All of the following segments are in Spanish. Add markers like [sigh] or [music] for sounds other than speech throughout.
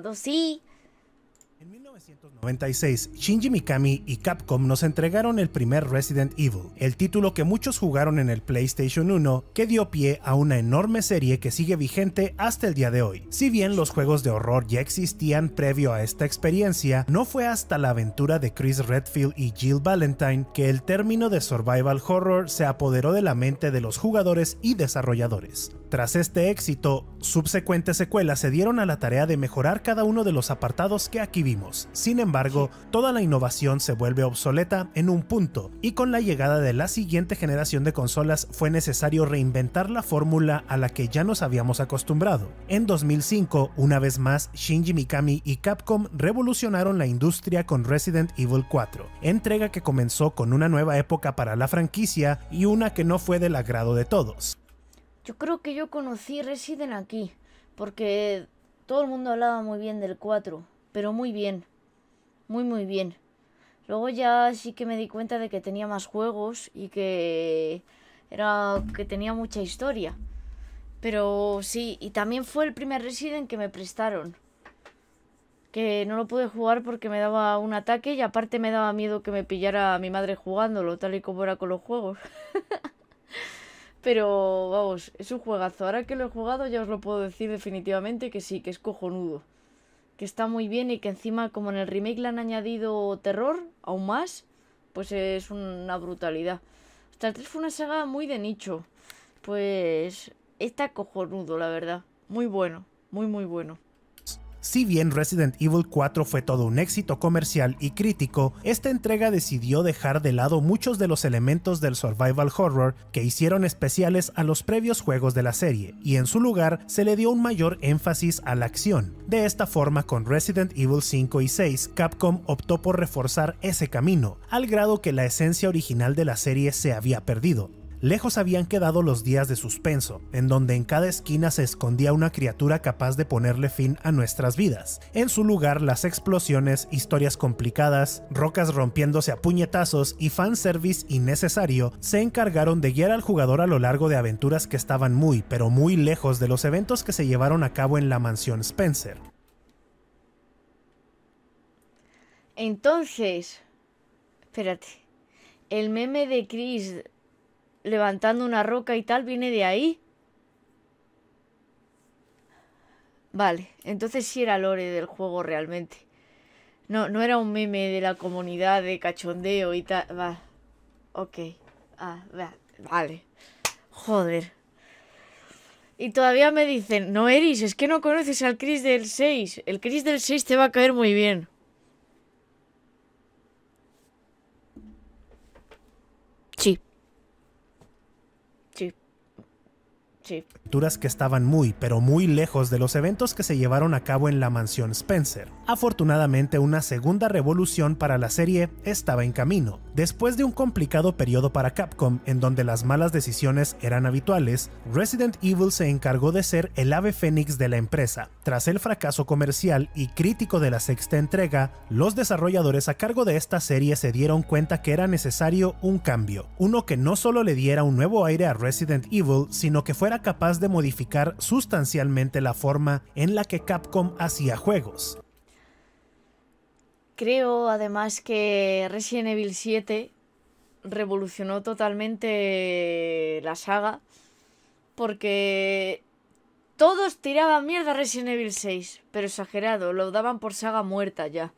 都行。En 1996, Shinji Mikami y Capcom nos entregaron el primer Resident Evil, el título que muchos jugaron en el PlayStation 1, que dio pie a una enorme serie que sigue vigente hasta el día de hoy. Si bien los juegos de horror ya existían previo a esta experiencia, no fue hasta la aventura de Chris Redfield y Jill Valentine que el término de survival horror se apoderó de la mente de los jugadores y desarrolladores. Tras este éxito, subsecuentes secuelas se dieron a la tarea de mejorar cada uno de los apartados que aquí sin embargo, toda la innovación se vuelve obsoleta en un punto, y con la llegada de la siguiente generación de consolas fue necesario reinventar la fórmula a la que ya nos habíamos acostumbrado. En 2005, una vez más, Shinji Mikami y Capcom revolucionaron la industria con Resident Evil 4, entrega que comenzó con una nueva época para la franquicia y una que no fue del agrado de todos. Yo creo que yo conocí Resident aquí, porque todo el mundo hablaba muy bien del 4 pero muy bien. Muy, muy bien. Luego ya sí que me di cuenta de que tenía más juegos y que era que tenía mucha historia. Pero sí, y también fue el primer Resident que me prestaron. Que no lo pude jugar porque me daba un ataque y aparte me daba miedo que me pillara mi madre jugándolo, tal y como era con los juegos. [laughs] Pero vamos, es un juegazo. Ahora que lo he jugado ya os lo puedo decir definitivamente que sí, que es cojonudo que está muy bien y que encima como en el remake le han añadido terror aún más, pues es una brutalidad. Star Trek fue una saga muy de nicho, pues está cojonudo la verdad, muy bueno, muy muy bueno. Si bien Resident Evil 4 fue todo un éxito comercial y crítico, esta entrega decidió dejar de lado muchos de los elementos del survival horror que hicieron especiales a los previos juegos de la serie, y en su lugar se le dio un mayor énfasis a la acción. De esta forma, con Resident Evil 5 y 6, Capcom optó por reforzar ese camino, al grado que la esencia original de la serie se había perdido, Lejos habían quedado los días de suspenso, en donde en cada esquina se escondía una criatura capaz de ponerle fin a nuestras vidas. En su lugar, las explosiones, historias complicadas, rocas rompiéndose a puñetazos y fanservice innecesario se encargaron de guiar al jugador a lo largo de aventuras que estaban muy, pero muy lejos de los eventos que se llevaron a cabo en la mansión Spencer. Entonces, espérate, el meme de Chris levantando una roca y tal, viene de ahí. Vale, entonces sí era lore del juego realmente. No, no era un meme de la comunidad de cachondeo y tal. Va. Ok. Ah, Vale. Joder. Y todavía me dicen, no eres, es que no conoces al Chris del 6. El Chris del 6 te va a caer muy bien. Sí. que estaban muy, pero muy lejos de los eventos que se llevaron a cabo en la mansión Spencer. Afortunadamente, una segunda revolución para la serie estaba en camino. Después de un complicado periodo para Capcom, en donde las malas decisiones eran habituales, Resident Evil se encargó de ser el ave fénix de la empresa. Tras el fracaso comercial y crítico de la sexta entrega, los desarrolladores a cargo de esta serie se dieron cuenta que era necesario un cambio, uno que no solo le diera un nuevo aire a Resident Evil, sino que fuera capaz de modificar sustancialmente la forma en la que Capcom hacía juegos. Creo además que Resident Evil 7 revolucionó totalmente la saga porque todos tiraban mierda a Resident Evil 6, pero exagerado, lo daban por saga muerta ya.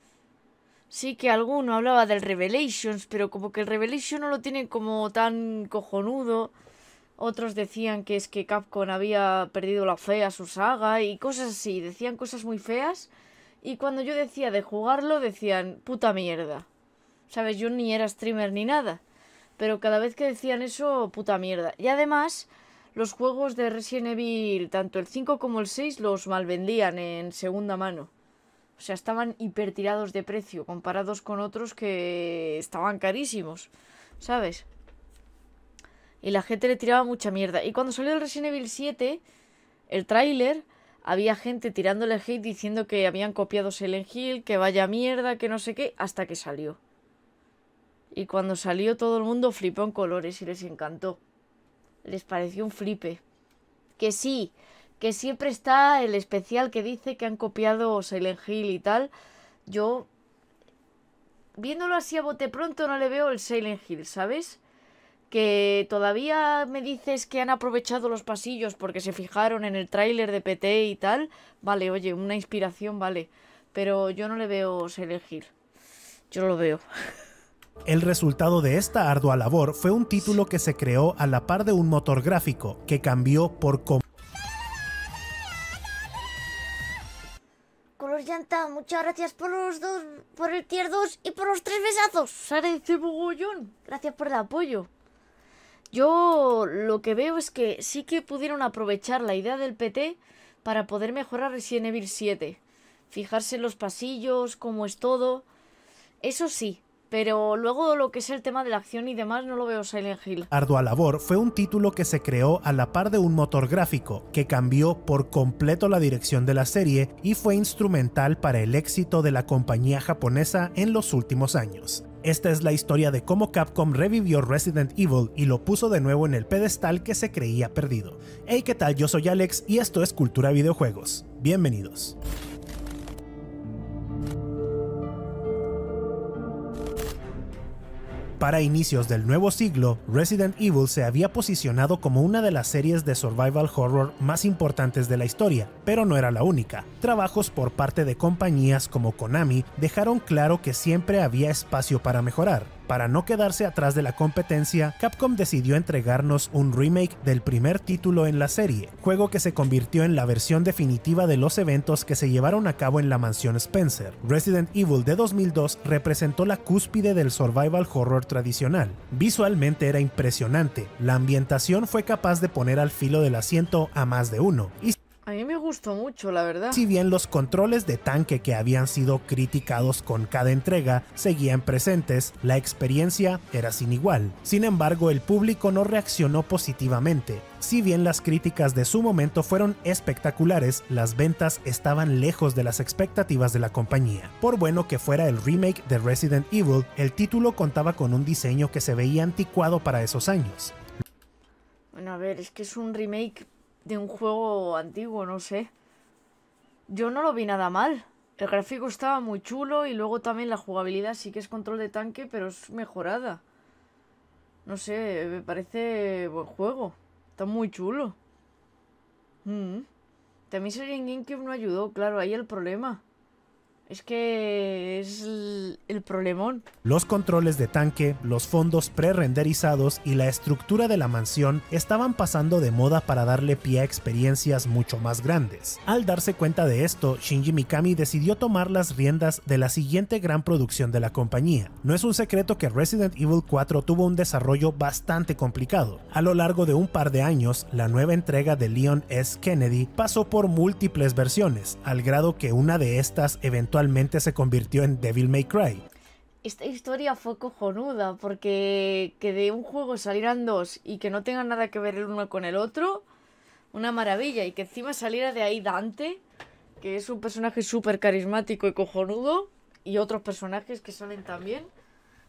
Sí que alguno hablaba del Revelations, pero como que el Revelation no lo tiene como tan cojonudo. Otros decían que es que Capcom había perdido la fe a su saga y cosas así. Decían cosas muy feas. Y cuando yo decía de jugarlo, decían puta mierda. ¿Sabes? Yo ni era streamer ni nada. Pero cada vez que decían eso, puta mierda. Y además, los juegos de Resident Evil, tanto el 5 como el 6, los malvendían en segunda mano. O sea, estaban hipertirados de precio comparados con otros que estaban carísimos. ¿Sabes? Y la gente le tiraba mucha mierda. Y cuando salió el Resident Evil 7, el tráiler, había gente tirándole hate diciendo que habían copiado Silent Hill, que vaya mierda, que no sé qué, hasta que salió. Y cuando salió todo el mundo flipó en colores y les encantó. Les pareció un flipe. Que sí, que siempre está el especial que dice que han copiado Silent Hill y tal. Yo, viéndolo así a bote pronto, no le veo el Silent Hill, ¿sabes? que todavía me dices que han aprovechado los pasillos porque se fijaron en el tráiler de PT y tal, vale, oye, una inspiración, vale, pero yo no le veo elegir. Yo lo veo. [laughs] El resultado de esta ardua labor fue un título que se creó a la par de un motor gráfico que cambió por com Color Llanta, muchas gracias por los dos, por el tier 2 y por los tres besazos. Sara dice Mogollón, gracias por el apoyo. Yo lo que veo es que sí que pudieron aprovechar la idea del PT para poder mejorar Resident Evil 7. Fijarse en los pasillos, cómo es todo. Eso sí, pero luego lo que es el tema de la acción y demás no lo veo Silent Hill. Ardua Labor fue un título que se creó a la par de un motor gráfico, que cambió por completo la dirección de la serie y fue instrumental para el éxito de la compañía japonesa en los últimos años. Esta es la historia de cómo Capcom revivió Resident Evil y lo puso de nuevo en el pedestal que se creía perdido. Hey, ¿qué tal? Yo soy Alex y esto es Cultura Videojuegos. Bienvenidos. Para inicios del nuevo siglo, Resident Evil se había posicionado como una de las series de survival horror más importantes de la historia, pero no era la única. Trabajos por parte de compañías como Konami dejaron claro que siempre había espacio para mejorar, para no quedarse atrás de la competencia, Capcom decidió entregarnos un remake del primer título en la serie, juego que se convirtió en la versión definitiva de los eventos que se llevaron a cabo en la mansión Spencer. Resident Evil de 2002 representó la cúspide del survival horror tradicional. Visualmente era impresionante, la ambientación fue capaz de poner al filo del asiento a más de uno, y a mí me gustó mucho, la verdad. Si bien los controles de tanque que habían sido criticados con cada entrega seguían presentes, la experiencia era sin igual. Sin embargo, el público no reaccionó positivamente. Si bien las críticas de su momento fueron espectaculares, las ventas estaban lejos de las expectativas de la compañía. Por bueno que fuera el remake de Resident Evil, el título contaba con un diseño que se veía anticuado para esos años. Bueno, a ver, es que es un remake de un juego antiguo, no sé. Yo no lo vi nada mal. El gráfico estaba muy chulo y luego también la jugabilidad sí que es control de tanque, pero es mejorada. No sé, me parece buen juego. Está muy chulo. Mm. También sería en GameCube no ayudó, claro, ahí el problema. Es que es el problemón. Los controles de tanque, los fondos pre-renderizados y la estructura de la mansión estaban pasando de moda para darle pie a experiencias mucho más grandes. Al darse cuenta de esto, Shinji Mikami decidió tomar las riendas de la siguiente gran producción de la compañía. No es un secreto que Resident Evil 4 tuvo un desarrollo bastante complicado. A lo largo de un par de años, la nueva entrega de Leon S. Kennedy pasó por múltiples versiones, al grado que una de estas eventualmente se convirtió en Devil May Cry. Esta historia fue cojonuda porque que de un juego salieran dos y que no tengan nada que ver el uno con el otro, una maravilla. Y que encima saliera de ahí Dante, que es un personaje súper carismático y cojonudo, y otros personajes que salen también,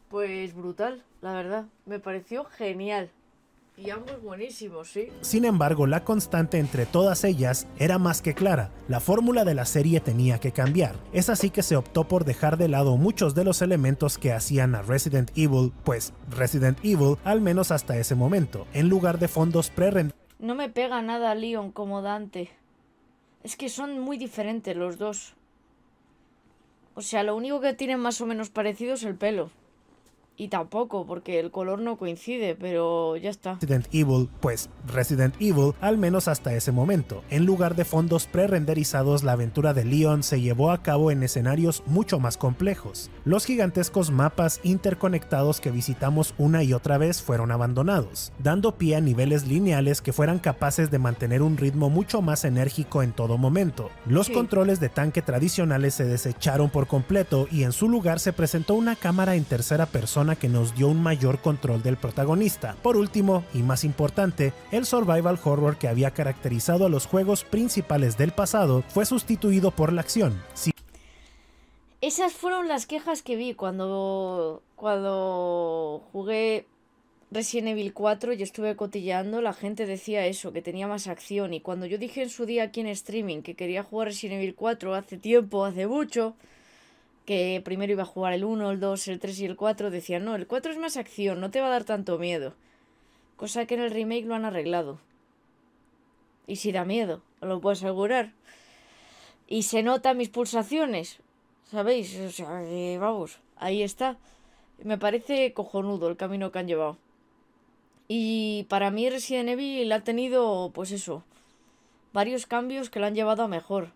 pues brutal, la verdad. Me pareció genial. Y ambos buenísimos, sí. Sin embargo, la constante entre todas ellas era más que clara. La fórmula de la serie tenía que cambiar. Es así que se optó por dejar de lado muchos de los elementos que hacían a Resident Evil, pues Resident Evil, al menos hasta ese momento, en lugar de fondos pre No me pega nada Leon como Dante. Es que son muy diferentes los dos. O sea, lo único que tienen más o menos parecido es el pelo y tampoco porque el color no coincide, pero ya está. Resident Evil, pues Resident Evil, al menos hasta ese momento. En lugar de fondos pre-renderizados, la aventura de Leon se llevó a cabo en escenarios mucho más complejos. Los gigantescos mapas interconectados que visitamos una y otra vez fueron abandonados, dando pie a niveles lineales que fueran capaces de mantener un ritmo mucho más enérgico en todo momento. Los controles de tanque tradicionales se desecharon por completo y en su lugar se presentó una cámara en tercera persona que nos dio un mayor control del protagonista. Por último, y más importante, el survival horror que había caracterizado a los juegos principales del pasado fue sustituido por la acción. Esas fueron las quejas que vi cuando, cuando jugué Resident Evil 4 y estuve cotilleando, la gente decía eso, que tenía más acción. Y cuando yo dije en su día aquí en streaming que quería jugar Resident Evil 4 hace tiempo, hace mucho, que primero iba a jugar el 1, el 2, el 3 y el 4, decían, no, el 4 es más acción, no te va a dar tanto miedo. Cosa que en el remake lo han arreglado. Y si da miedo, lo puedo asegurar. Y se notan mis pulsaciones, ¿sabéis? O sea, vamos, ahí está. Me parece cojonudo el camino que han llevado. Y para mí Resident Evil ha tenido, pues eso, varios cambios que lo han llevado a mejor.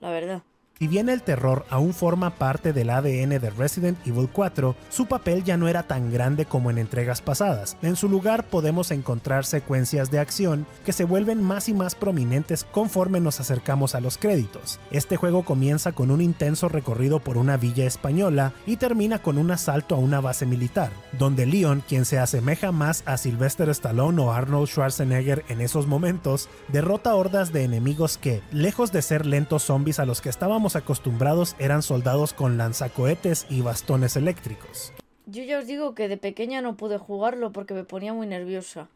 La verdad. Si bien el terror aún forma parte del ADN de Resident Evil 4, su papel ya no era tan grande como en entregas pasadas. En su lugar podemos encontrar secuencias de acción que se vuelven más y más prominentes conforme nos acercamos a los créditos. Este juego comienza con un intenso recorrido por una villa española y termina con un asalto a una base militar, donde Leon, quien se asemeja más a Sylvester Stallone o Arnold Schwarzenegger en esos momentos, derrota hordas de enemigos que, lejos de ser lentos zombies a los que estábamos acostumbrados eran soldados con lanzacohetes y bastones eléctricos. Yo ya os digo que de pequeña no pude jugarlo porque me ponía muy nerviosa.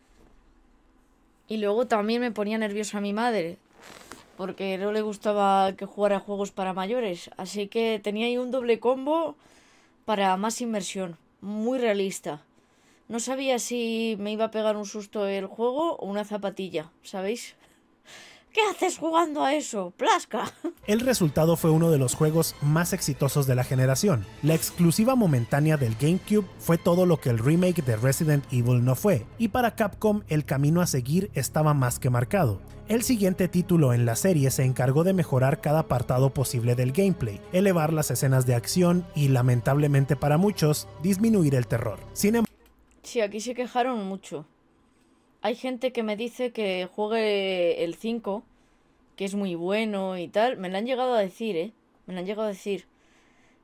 Y luego también me ponía nerviosa mi madre, porque no le gustaba que jugara juegos para mayores. Así que tenía ahí un doble combo para más inmersión, muy realista. No sabía si me iba a pegar un susto el juego o una zapatilla, ¿sabéis? ¿Qué haces jugando a eso? ¡Plasca! El resultado fue uno de los juegos más exitosos de la generación. La exclusiva momentánea del GameCube fue todo lo que el remake de Resident Evil no fue, y para Capcom el camino a seguir estaba más que marcado. El siguiente título en la serie se encargó de mejorar cada apartado posible del gameplay, elevar las escenas de acción y, lamentablemente para muchos, disminuir el terror. Sin embargo, Sí, aquí se quejaron mucho. Hay gente que me dice que juegue el 5, que es muy bueno y tal. Me lo han llegado a decir, ¿eh? Me lo han llegado a decir.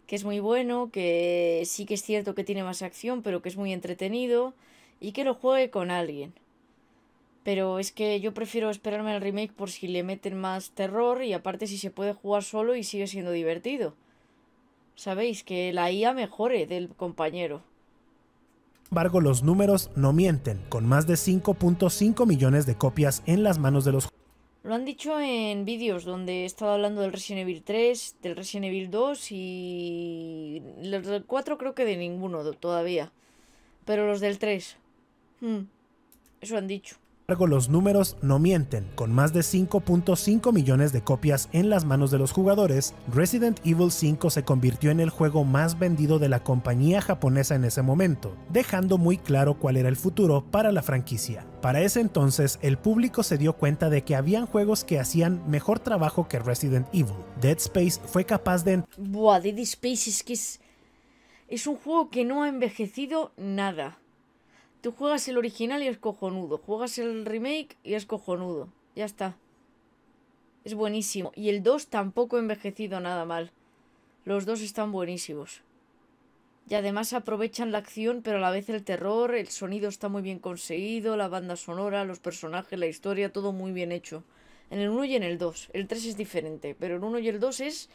Que es muy bueno, que sí que es cierto que tiene más acción, pero que es muy entretenido y que lo juegue con alguien. Pero es que yo prefiero esperarme al remake por si le meten más terror y aparte si se puede jugar solo y sigue siendo divertido. Sabéis, que la IA mejore del compañero embargo, los números no mienten, con más de 5.5 millones de copias en las manos de los lo han dicho en vídeos donde he estado hablando del Resident Evil 3, del Resident Evil 2 y. Los del 4 creo que de ninguno todavía. Pero los del 3. Hmm, eso han dicho embargo, los números no mienten. Con más de 5.5 millones de copias en las manos de los jugadores, Resident Evil 5 se convirtió en el juego más vendido de la compañía japonesa en ese momento, dejando muy claro cuál era el futuro para la franquicia. Para ese entonces, el público se dio cuenta de que habían juegos que hacían mejor trabajo que Resident Evil. Dead Space fue capaz de... Buah, Dead Space es que es... Es un juego que no ha envejecido nada. Tú juegas el original y es cojonudo. Juegas el remake y es cojonudo. Ya está. Es buenísimo. Y el 2 tampoco envejecido nada mal. Los dos están buenísimos. Y además aprovechan la acción, pero a la vez el terror, el sonido está muy bien conseguido, la banda sonora, los personajes, la historia, todo muy bien hecho. En el 1 y en el 2. El 3 es diferente, pero el 1 y el 2 es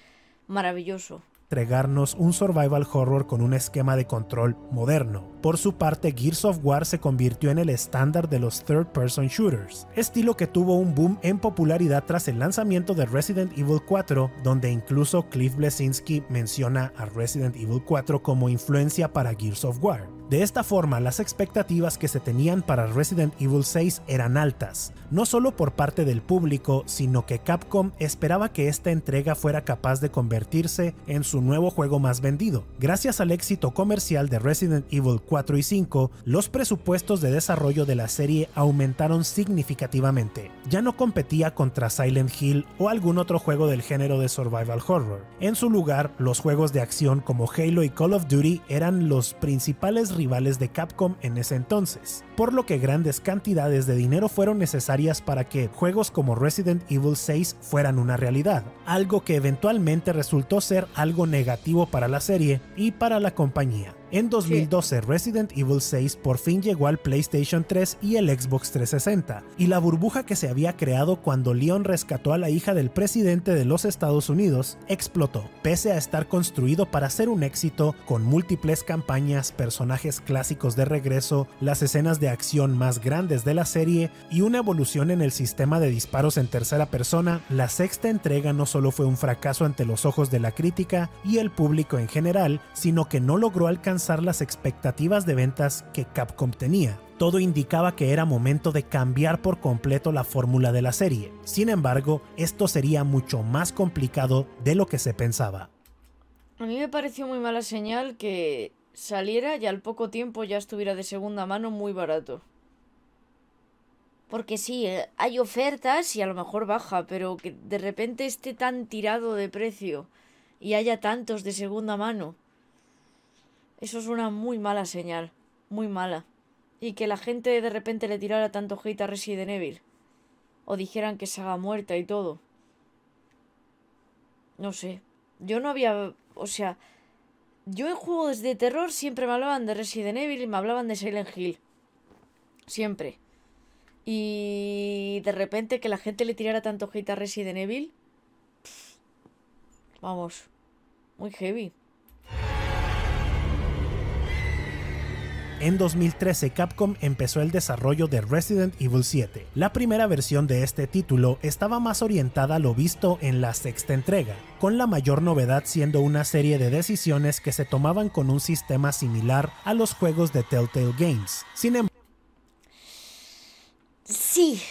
maravilloso entregarnos un survival horror con un esquema de control moderno. Por su parte, Gears of War se convirtió en el estándar de los third-person shooters, estilo que tuvo un boom en popularidad tras el lanzamiento de Resident Evil 4, donde incluso Cliff Blesinski menciona a Resident Evil 4 como influencia para Gears of War. De esta forma, las expectativas que se tenían para Resident Evil 6 eran altas, no solo por parte del público, sino que Capcom esperaba que esta entrega fuera capaz de convertirse en su nuevo juego más vendido. Gracias al éxito comercial de Resident Evil 4 y 5, los presupuestos de desarrollo de la serie aumentaron significativamente. Ya no competía contra Silent Hill o algún otro juego del género de survival horror. En su lugar, los juegos de acción como Halo y Call of Duty eran los principales rivales de Capcom en ese entonces, por lo que grandes cantidades de dinero fueron necesarias para que juegos como Resident Evil 6 fueran una realidad, algo que eventualmente resultó ser algo negativo para la serie y para la compañía. En 2012, Resident Evil 6 por fin llegó al PlayStation 3 y el Xbox 360, y la burbuja que se había creado cuando Leon rescató a la hija del presidente de los Estados Unidos explotó, pese a estar construido para ser un éxito, con múltiples campañas, personajes clásicos de regreso, las escenas de acción más grandes de la serie y una evolución en el sistema de disparos en tercera persona, la sexta entrega no solo fue un fracaso ante los ojos de la crítica y el público en general, sino que no logró alcanzar las expectativas de ventas que Capcom tenía. Todo indicaba que era momento de cambiar por completo la fórmula de la serie. Sin embargo, esto sería mucho más complicado de lo que se pensaba. A mí me pareció muy mala señal que saliera y al poco tiempo ya estuviera de segunda mano muy barato. Porque sí, eh, hay ofertas y a lo mejor baja, pero que de repente esté tan tirado de precio y haya tantos de segunda mano. Eso es una muy mala señal. Muy mala. Y que la gente de repente le tirara tanto hate a Resident Evil. O dijeran que se haga muerta y todo. No sé. Yo no había... O sea... Yo en juegos de terror siempre me hablaban de Resident Evil y me hablaban de Silent Hill. Siempre. Y de repente que la gente le tirara tanto hate a Resident Evil. vamos. Muy heavy. En 2013, Capcom empezó el desarrollo de Resident Evil 7. La primera versión de este título estaba más orientada a lo visto en la sexta entrega, con la mayor novedad siendo una serie de decisiones que se tomaban con un sistema similar a los juegos de Telltale Games. Sin embargo, Sí,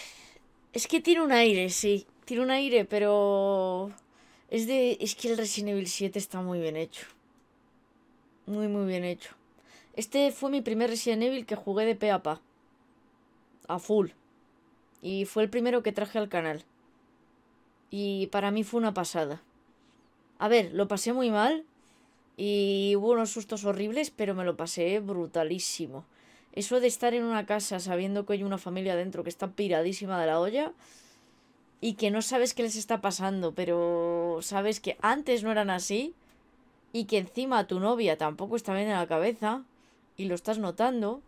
es que tiene un aire, sí, tiene un aire, pero es de que el Resident Evil 7 está muy bien hecho. Muy muy bien hecho. Este fue mi primer Resident Evil que jugué de pe a pa. A full. Y fue el primero que traje al canal. Y para mí fue una pasada. A ver, lo pasé muy mal. Y hubo unos sustos horribles, pero me lo pasé brutalísimo. Eso de estar en una casa sabiendo que hay una familia dentro que está piradísima de la olla y que no sabes qué les está pasando, pero sabes que antes no eran así y que encima tu novia tampoco está bien en la cabeza, y lo estás notando,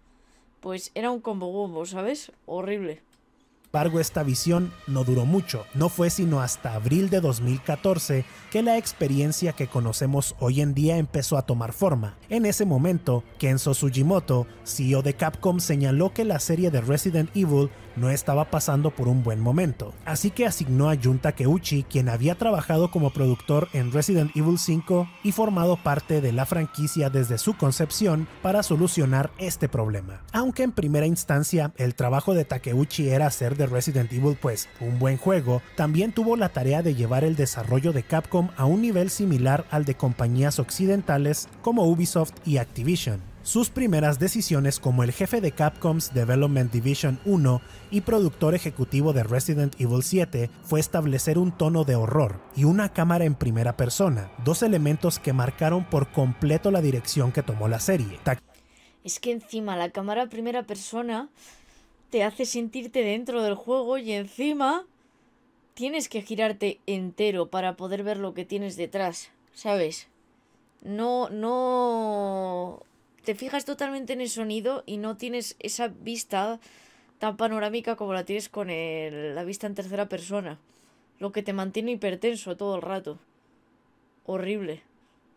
pues era un combo ¿sabes? Horrible. Sin embargo, esta visión no duró mucho. No fue sino hasta abril de 2014 que la experiencia que conocemos hoy en día empezó a tomar forma. En ese momento, Kenzo Sugimoto, CEO de Capcom, señaló que la serie de Resident Evil no estaba pasando por un buen momento, así que asignó a Jun Takeuchi, quien había trabajado como productor en Resident Evil 5 y formado parte de la franquicia desde su concepción para solucionar este problema. Aunque en primera instancia el trabajo de Takeuchi era hacer de Resident Evil pues un buen juego, también tuvo la tarea de llevar el desarrollo de Capcom a un nivel similar al de compañías occidentales como Ubisoft y Activision sus primeras decisiones como el jefe de Capcom's Development Division 1 y productor ejecutivo de Resident Evil 7 fue establecer un tono de horror y una cámara en primera persona, dos elementos que marcaron por completo la dirección que tomó la serie. Es que encima la cámara primera persona te hace sentirte dentro del juego y encima tienes que girarte entero para poder ver lo que tienes detrás, ¿sabes? No, no te fijas totalmente en el sonido y no tienes esa vista tan panorámica como la tienes con la vista en tercera persona. Lo que te mantiene hipertenso todo el rato. Horrible.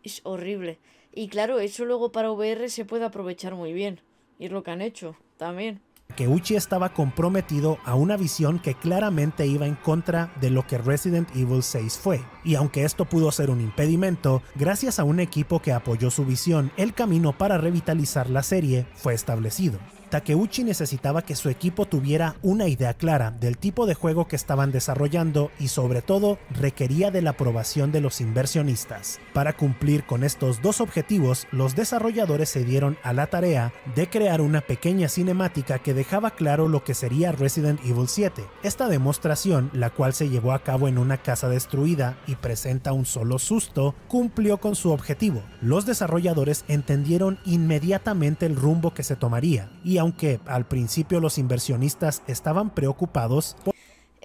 Es horrible. Y claro, eso luego para VR se puede aprovechar muy bien. Y es lo que han hecho también que Uchi estaba comprometido a una visión que claramente iba en contra de lo que Resident Evil 6 fue. Y aunque esto pudo ser un impedimento, gracias a un equipo que apoyó su visión, el camino para revitalizar la serie fue establecido. Takeuchi necesitaba que su equipo tuviera una idea clara del tipo de juego que estaban desarrollando y sobre todo requería de la aprobación de los inversionistas. Para cumplir con estos dos objetivos, los desarrolladores se dieron a la tarea de crear una pequeña cinemática que dejaba claro lo que sería Resident Evil 7. Esta demostración, la cual se llevó a cabo en una casa destruida y presenta un solo susto, cumplió con su objetivo. Los desarrolladores entendieron inmediatamente el rumbo que se tomaría y aunque al principio los inversionistas estaban preocupados...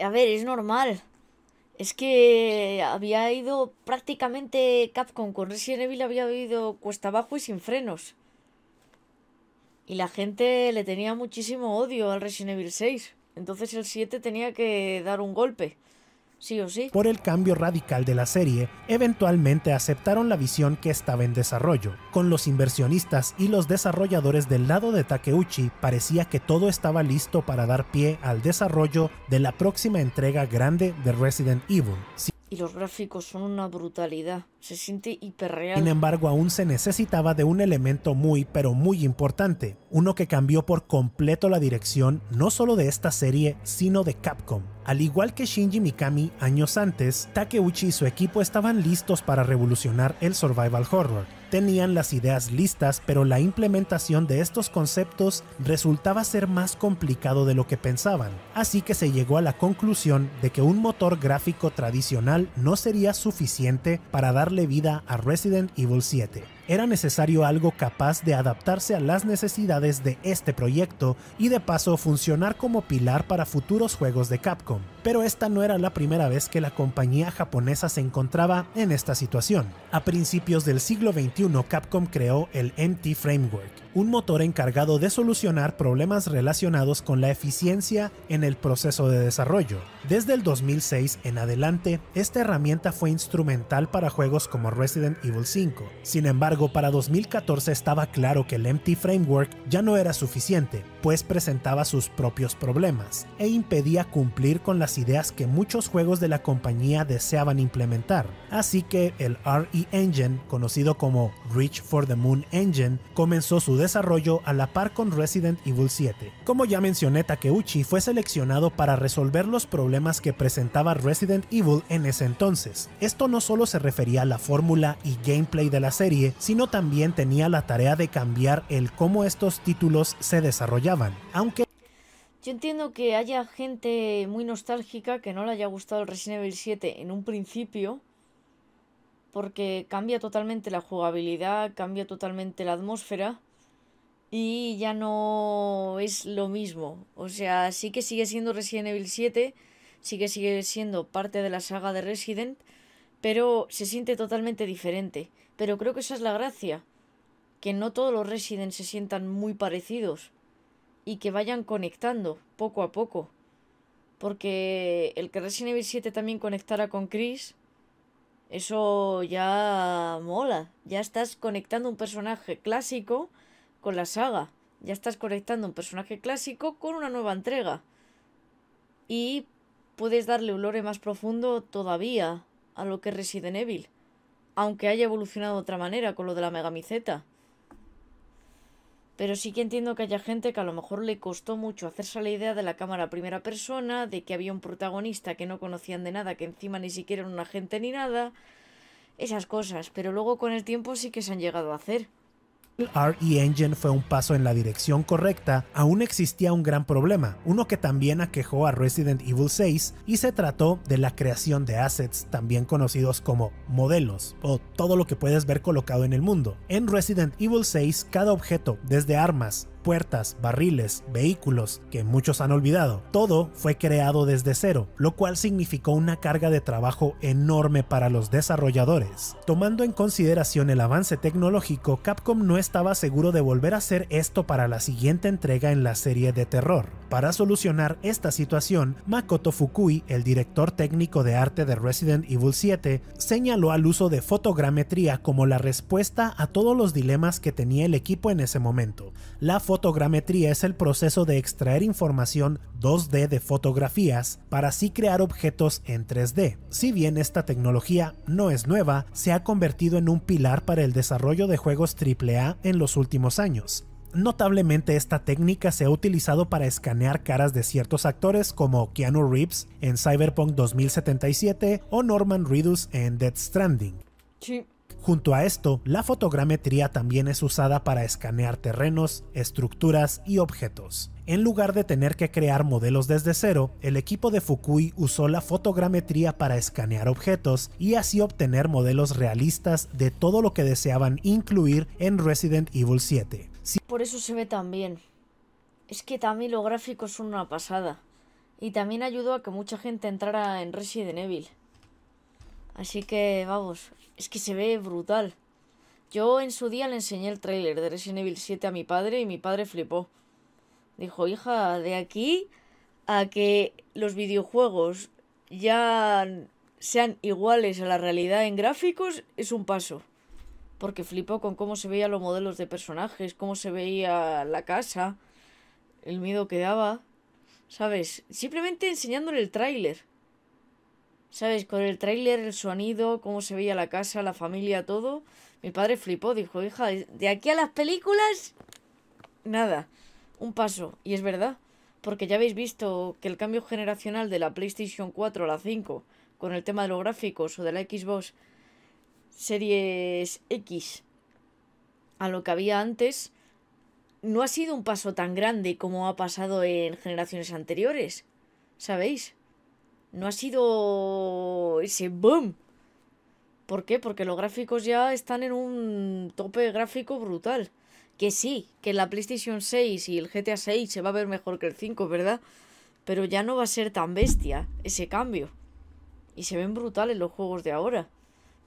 A ver, es normal. Es que había ido prácticamente Capcom con Resident Evil había ido cuesta abajo y sin frenos. Y la gente le tenía muchísimo odio al Resident Evil 6. Entonces el 7 tenía que dar un golpe. Por el cambio radical de la serie, eventualmente aceptaron la visión que estaba en desarrollo. Con los inversionistas y los desarrolladores del lado de Takeuchi, parecía que todo estaba listo para dar pie al desarrollo de la próxima entrega grande de Resident Evil los gráficos son una brutalidad. Se siente hiperreal. Sin embargo, aún se necesitaba de un elemento muy, pero muy importante. Uno que cambió por completo la dirección no solo de esta serie, sino de Capcom. Al igual que Shinji Mikami años antes, Takeuchi y su equipo estaban listos para revolucionar el survival horror Tenían las ideas listas, pero la implementación de estos conceptos resultaba ser más complicado de lo que pensaban, así que se llegó a la conclusión de que un motor gráfico tradicional no sería suficiente para darle vida a Resident Evil 7. Era necesario algo capaz de adaptarse a las necesidades de este proyecto y de paso funcionar como pilar para futuros juegos de Capcom pero esta no era la primera vez que la compañía japonesa se encontraba en esta situación. A principios del siglo XXI, Capcom creó el MT Framework, un motor encargado de solucionar problemas relacionados con la eficiencia en el proceso de desarrollo. Desde el 2006 en adelante, esta herramienta fue instrumental para juegos como Resident Evil 5. Sin embargo, para 2014 estaba claro que el MT Framework ya no era suficiente pues presentaba sus propios problemas e impedía cumplir con las ideas que muchos juegos de la compañía deseaban implementar. Así que el RE Engine, conocido como Reach for the Moon Engine, comenzó su desarrollo a la par con Resident Evil 7. Como ya mencioné, Takeuchi fue seleccionado para resolver los problemas que presentaba Resident Evil en ese entonces. Esto no solo se refería a la fórmula y gameplay de la serie, sino también tenía la tarea de cambiar el cómo estos títulos se desarrollaban yo entiendo que haya gente muy nostálgica que no le haya gustado el Resident Evil 7 en un principio, porque cambia totalmente la jugabilidad, cambia totalmente la atmósfera y ya no es lo mismo. O sea, sí que sigue siendo Resident Evil 7, sí que sigue siendo parte de la saga de Resident, pero se siente totalmente diferente. Pero creo que esa es la gracia, que no todos los Resident se sientan muy parecidos y que vayan conectando poco a poco. Porque el que Resident Evil 7 también conectara con Chris, eso ya mola. Ya estás conectando un personaje clásico con la saga. Ya estás conectando un personaje clásico con una nueva entrega. Y puedes darle un lore más profundo todavía a lo que es Resident Evil. Aunque haya evolucionado de otra manera con lo de la Megamiceta. Pero sí que entiendo que haya gente que a lo mejor le costó mucho hacerse la idea de la cámara primera persona, de que había un protagonista que no conocían de nada, que encima ni siquiera era un agente ni nada. Esas cosas, pero luego con el tiempo sí que se han llegado a hacer. El RE Engine fue un paso en la dirección correcta, aún existía un gran problema, uno que también aquejó a Resident Evil 6 y se trató de la creación de assets, también conocidos como modelos o todo lo que puedes ver colocado en el mundo. En Resident Evil 6, cada objeto, desde armas, puertas, barriles, vehículos, que muchos han olvidado. Todo fue creado desde cero, lo cual significó una carga de trabajo enorme para los desarrolladores. Tomando en consideración el avance tecnológico, Capcom no estaba seguro de volver a hacer esto para la siguiente entrega en la serie de terror. Para solucionar esta situación, Makoto Fukui, el director técnico de arte de Resident Evil 7, señaló al uso de fotogrametría como la respuesta a todos los dilemas que tenía el equipo en ese momento. La fotogrametría es el proceso de extraer información 2D de fotografías para así crear objetos en 3D. Si bien esta tecnología no es nueva, se ha convertido en un pilar para el desarrollo de juegos AAA en los últimos años. Notablemente esta técnica se ha utilizado para escanear caras de ciertos actores como Keanu Reeves en Cyberpunk 2077 o Norman Reedus en Death Stranding. Junto a esto, la fotogrametría también es usada para escanear terrenos, estructuras y objetos. En lugar de tener que crear modelos desde cero, el equipo de Fukui usó la fotogrametría para escanear objetos y así obtener modelos realistas de todo lo que deseaban incluir en Resident Evil 7. Por eso se ve tan bien. Es que también los gráficos son una pasada. Y también ayudó a que mucha gente entrara en Resident Evil. Así que vamos, es que se ve brutal. Yo en su día le enseñé el tráiler de Resident Evil 7 a mi padre y mi padre flipó. Dijo, hija, de aquí a que los videojuegos ya sean iguales a la realidad en gráficos es un paso. Porque flipó con cómo se veían los modelos de personajes, cómo se veía la casa, el miedo que daba. ¿Sabes? Simplemente enseñándole el tráiler. ¿Sabes? Con el tráiler, el sonido, cómo se veía la casa, la familia, todo. Mi padre flipó, dijo, hija, de aquí a las películas, nada, un paso. Y es verdad, porque ya habéis visto que el cambio generacional de la PlayStation 4 a la 5, con el tema de los gráficos o de la Xbox Series X, a lo que había antes, no ha sido un paso tan grande como ha pasado en generaciones anteriores, ¿sabéis? no ha sido ese boom. ¿Por qué? Porque los gráficos ya están en un tope gráfico brutal. Que sí, que la PlayStation 6 y el GTA 6 se va a ver mejor que el 5, ¿verdad? Pero ya no va a ser tan bestia ese cambio. Y se ven brutales los juegos de ahora.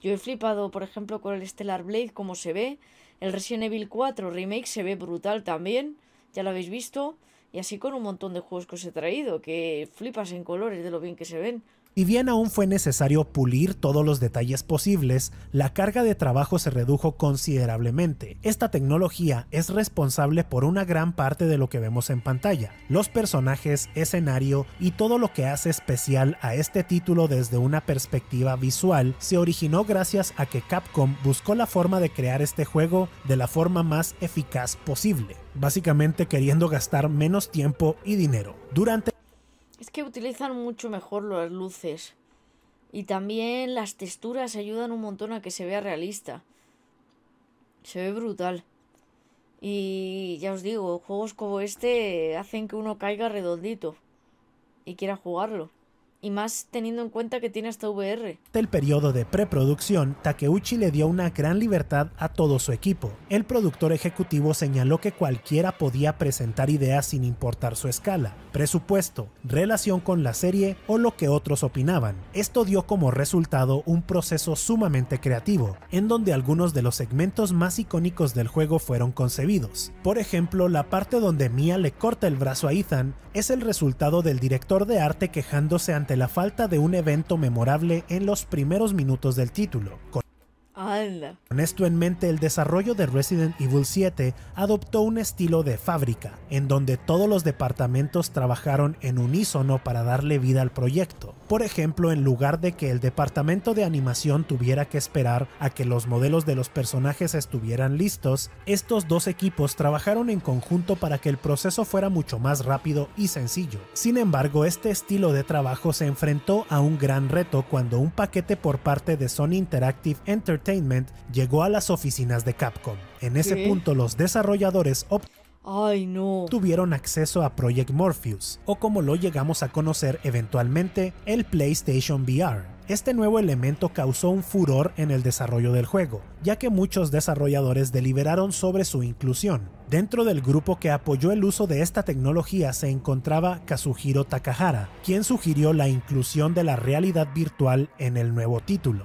Yo he flipado, por ejemplo, con el Stellar Blade, como se ve. El Resident Evil 4 Remake se ve brutal también. Ya lo habéis visto. Y así con un montón de juegos que os he traído, que flipas en colores de lo bien que se ven. Y bien aún fue necesario pulir todos los detalles posibles, la carga de trabajo se redujo considerablemente. Esta tecnología es responsable por una gran parte de lo que vemos en pantalla, los personajes, escenario y todo lo que hace especial a este título desde una perspectiva visual se originó gracias a que Capcom buscó la forma de crear este juego de la forma más eficaz posible, básicamente queriendo gastar menos tiempo y dinero. Durante es que utilizan mucho mejor las luces. Y también las texturas ayudan un montón a que se vea realista. Se ve brutal. Y ya os digo, juegos como este hacen que uno caiga redondito y quiera jugarlo y más teniendo en cuenta que tiene hasta VR. Del periodo de preproducción, Takeuchi le dio una gran libertad a todo su equipo. El productor ejecutivo señaló que cualquiera podía presentar ideas sin importar su escala, presupuesto, relación con la serie o lo que otros opinaban. Esto dio como resultado un proceso sumamente creativo, en donde algunos de los segmentos más icónicos del juego fueron concebidos. Por ejemplo, la parte donde Mia le corta el brazo a Ethan es el resultado del director de arte quejándose ante la falta de un evento memorable en los primeros minutos del título, con esto en mente, el desarrollo de Resident Evil 7 adoptó un estilo de fábrica, en donde todos los departamentos trabajaron en unísono para darle vida al proyecto. Por ejemplo, en lugar de que el departamento de animación tuviera que esperar a que los modelos de los personajes estuvieran listos, estos dos equipos trabajaron en conjunto para que el proceso fuera mucho más rápido y sencillo. Sin embargo, este estilo de trabajo se enfrentó a un gran reto cuando un paquete por parte de Sony Interactive Entertainment llegó a las oficinas de Capcom. En ese punto los desarrolladores Ay, Tuvieron acceso a Project Morpheus, o como lo llegamos a conocer eventualmente, el PlayStation VR. Este nuevo elemento causó un furor en el desarrollo del juego, ya que muchos desarrolladores deliberaron sobre su inclusión. Dentro del grupo que apoyó el uso de esta tecnología se encontraba Kazuhiro Takahara, quien sugirió la inclusión de la realidad virtual en el nuevo título.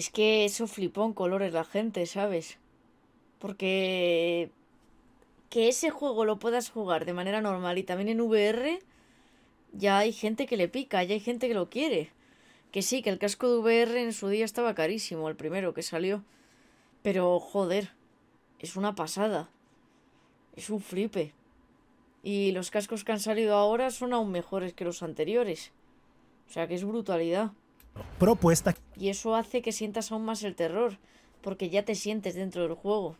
Es que eso flipó en colores la gente, ¿sabes? Porque que ese juego lo puedas jugar de manera normal y también en VR, ya hay gente que le pica, ya hay gente que lo quiere. Que sí, que el casco de VR en su día estaba carísimo, el primero que salió. Pero joder, es una pasada. Es un flipe. Y los cascos que han salido ahora son aún mejores que los anteriores. O sea que es brutalidad propuesta. Y eso hace que sientas aún más el terror, porque ya te sientes dentro del juego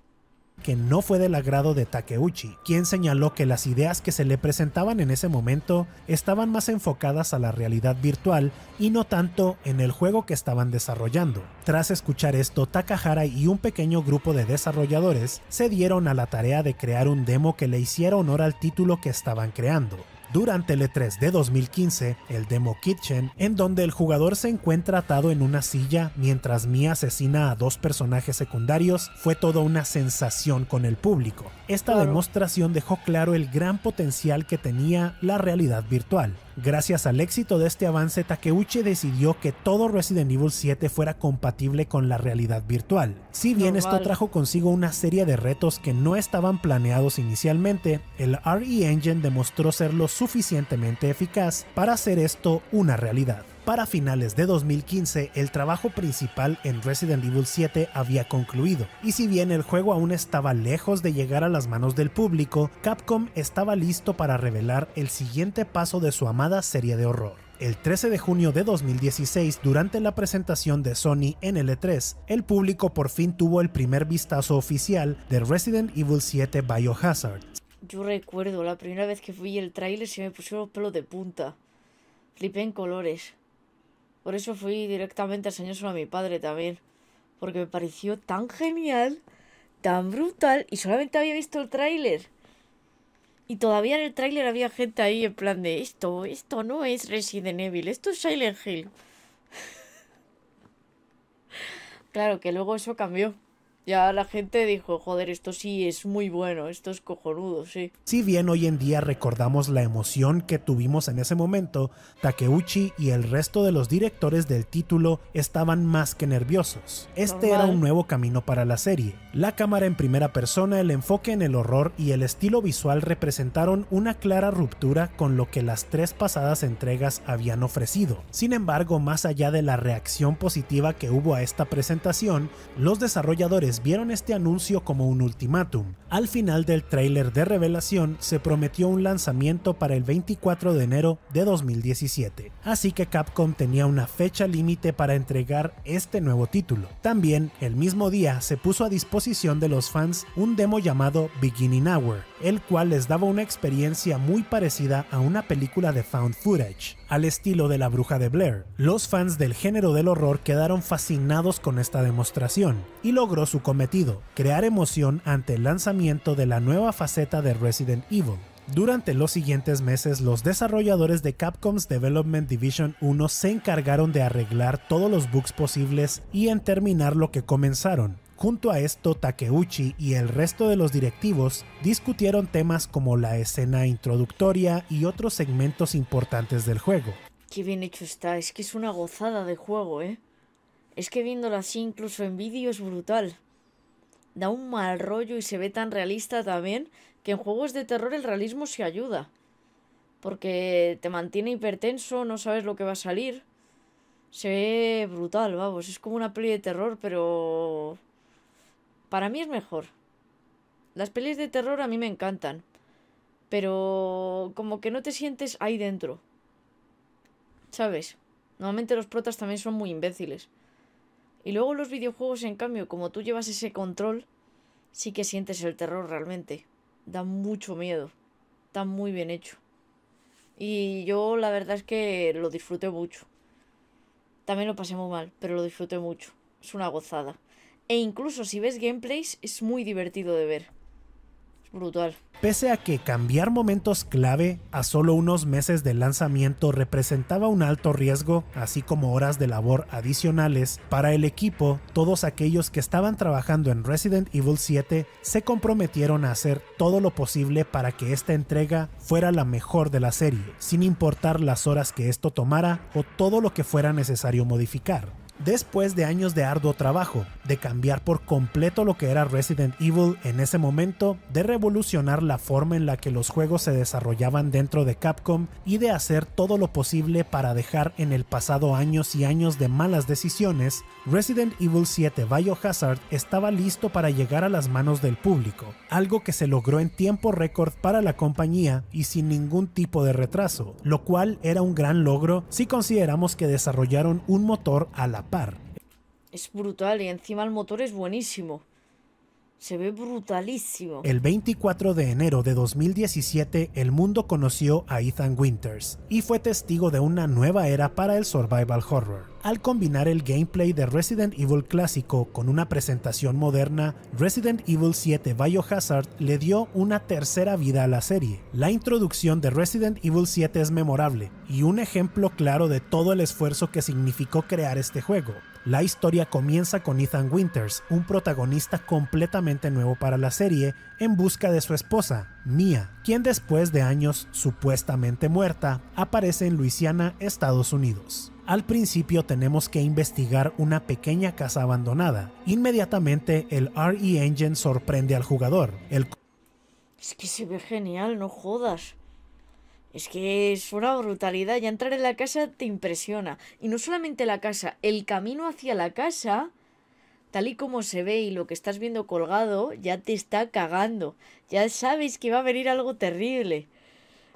que no fue del agrado de Takeuchi, quien señaló que las ideas que se le presentaban en ese momento estaban más enfocadas a la realidad virtual y no tanto en el juego que estaban desarrollando. Tras escuchar esto, Takahara y un pequeño grupo de desarrolladores se dieron a la tarea de crear un demo que le hiciera honor al título que estaban creando durante el E3 de 2015, el demo Kitchen, en donde el jugador se encuentra atado en una silla mientras Mia asesina a dos personajes secundarios, fue toda una sensación con el público. Esta demostración dejó claro el gran potencial que tenía la realidad virtual, Gracias al éxito de este avance, Takeuchi decidió que todo Resident Evil 7 fuera compatible con la realidad virtual. Si bien esto trajo consigo una serie de retos que no estaban planeados inicialmente, el RE Engine demostró ser lo suficientemente eficaz para hacer esto una realidad. Para finales de 2015, el trabajo principal en Resident Evil 7 había concluido, y si bien el juego aún estaba lejos de llegar a las manos del público, Capcom estaba listo para revelar el siguiente paso de su amada serie de horror. El 13 de junio de 2016, durante la presentación de Sony en L3, e el público por fin tuvo el primer vistazo oficial de Resident Evil 7 Biohazard. Yo recuerdo, la primera vez que fui el tráiler y me pusieron los pelos de punta. Flipé en colores. Por eso fui directamente a enseñárselo a mi padre también. Porque me pareció tan genial, tan brutal. Y solamente había visto el tráiler. Y todavía en el tráiler había gente ahí en plan de esto, esto no es Resident Evil, esto es Silent Hill. [laughs] claro que luego eso cambió. Ya la gente dijo, joder, esto sí es muy bueno, esto es cojonudo, sí. Si bien hoy en día recordamos la emoción que tuvimos en ese momento, Takeuchi y el resto de los directores del título estaban más que nerviosos. Este era un nuevo camino para la serie. La cámara en primera persona, el enfoque en el horror y el estilo visual representaron una clara ruptura con lo que las tres pasadas entregas habían ofrecido. Sin embargo, más allá de la reacción positiva que hubo a esta presentación, los desarrolladores vieron este anuncio como un ultimátum. Al final del tráiler de revelación se prometió un lanzamiento para el 24 de enero de 2017, así que Capcom tenía una fecha límite para entregar este nuevo título. También, el mismo día, se puso a disposición de los fans un demo llamado Beginning Hour, el cual les daba una experiencia muy parecida a una película de found footage al estilo de la bruja de Blair. Los fans del género del horror quedaron fascinados con esta demostración y logró su cometido, crear emoción ante el lanzamiento de la nueva faceta de Resident Evil. Durante los siguientes meses, los desarrolladores de Capcom's Development Division 1 se encargaron de arreglar todos los bugs posibles y en terminar lo que comenzaron, Junto a esto, Takeuchi y el resto de los directivos discutieron temas como la escena introductoria y otros segmentos importantes del juego. Qué bien hecho está, es que es una gozada de juego, ¿eh? Es que viéndolo así incluso en vídeo es brutal. Da un mal rollo y se ve tan realista también que en juegos de terror el realismo se ayuda. Porque te mantiene hipertenso, no sabes lo que va a salir. Se ve brutal, vamos, es como una peli de terror, pero para mí es mejor. Las pelis de terror a mí me encantan. Pero como que no te sientes ahí dentro. ¿Sabes? Normalmente los protas también son muy imbéciles. Y luego los videojuegos, en cambio, como tú llevas ese control, sí que sientes el terror realmente. Da mucho miedo. Está muy bien hecho. Y yo la verdad es que lo disfruté mucho. También lo pasé muy mal, pero lo disfruté mucho. Es una gozada. E incluso si ves gameplays, es muy divertido de ver. Es brutal. Pese a que cambiar momentos clave a solo unos meses de lanzamiento representaba un alto riesgo, así como horas de labor adicionales, para el equipo, todos aquellos que estaban trabajando en Resident Evil 7 se comprometieron a hacer todo lo posible para que esta entrega fuera la mejor de la serie, sin importar las horas que esto tomara o todo lo que fuera necesario modificar. Después de años de arduo trabajo, de cambiar por completo lo que era Resident Evil en ese momento, de revolucionar la forma en la que los juegos se desarrollaban dentro de Capcom y de hacer todo lo posible para dejar en el pasado años y años de malas decisiones, Resident Evil 7 Biohazard estaba listo para llegar a las manos del público, algo que se logró en tiempo récord para la compañía y sin ningún tipo de retraso, lo cual era un gran logro si consideramos que desarrollaron un motor a la es brutal y encima el motor es buenísimo. Se ve brutalísimo. El 24 de enero de 2017, el mundo conoció a Ethan Winters y fue testigo de una nueva era para el survival horror. Al combinar el gameplay de Resident Evil clásico con una presentación moderna, Resident Evil 7 Biohazard le dio una tercera vida a la serie. La introducción de Resident Evil 7 es memorable y un ejemplo claro de todo el esfuerzo que significó crear este juego. La historia comienza con Ethan Winters, un protagonista completamente nuevo para la serie, en busca de su esposa, Mia, quien después de años supuestamente muerta, aparece en Luisiana, Estados Unidos. Al principio tenemos que investigar una pequeña casa abandonada. Inmediatamente el RE Engine sorprende al jugador. El... Es que se ve genial, no jodas. Es que es una brutalidad. Ya entrar en la casa te impresiona. Y no solamente la casa, el camino hacia la casa, tal y como se ve y lo que estás viendo colgado, ya te está cagando. Ya sabes que va a venir algo terrible.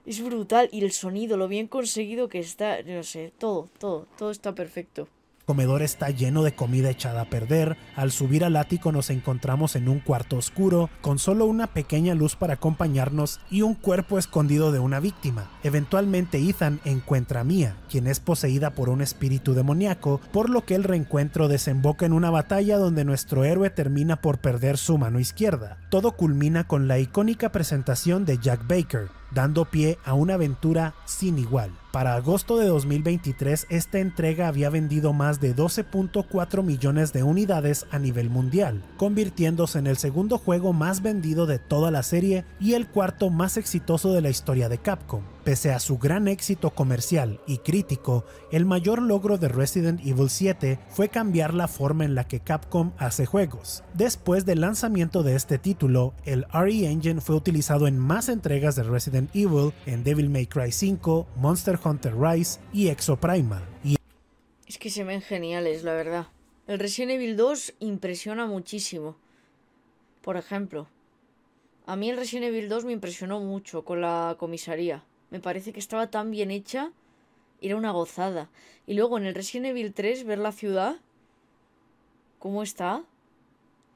Es brutal. Y el sonido, lo bien conseguido que está. No sé, todo, todo, todo está perfecto comedor está lleno de comida echada a perder, al subir al ático nos encontramos en un cuarto oscuro, con solo una pequeña luz para acompañarnos y un cuerpo escondido de una víctima. Eventualmente Ethan encuentra a Mia, quien es poseída por un espíritu demoníaco, por lo que el reencuentro desemboca en una batalla donde nuestro héroe termina por perder su mano izquierda. Todo culmina con la icónica presentación de Jack Baker, dando pie a una aventura sin igual. Para agosto de 2023, esta entrega había vendido más de 12.4 millones de unidades a nivel mundial, convirtiéndose en el segundo juego más vendido de toda la serie y el cuarto más exitoso de la historia de Capcom. Pese a su gran éxito comercial y crítico, el mayor logro de Resident Evil 7 fue cambiar la forma en la que Capcom hace juegos. Después del lanzamiento de este título, el RE Engine fue utilizado en más entregas de Resident Evil, en Devil May Cry 5, Monster Hunter Rise y Exo Primal. es que se ven geniales, la verdad. El Resident Evil 2 impresiona muchísimo. Por ejemplo, a mí el Resident Evil 2 me impresionó mucho con la comisaría. Me parece que estaba tan bien hecha. Era una gozada. Y luego en el Resident Evil 3 ver la ciudad. ¿Cómo está?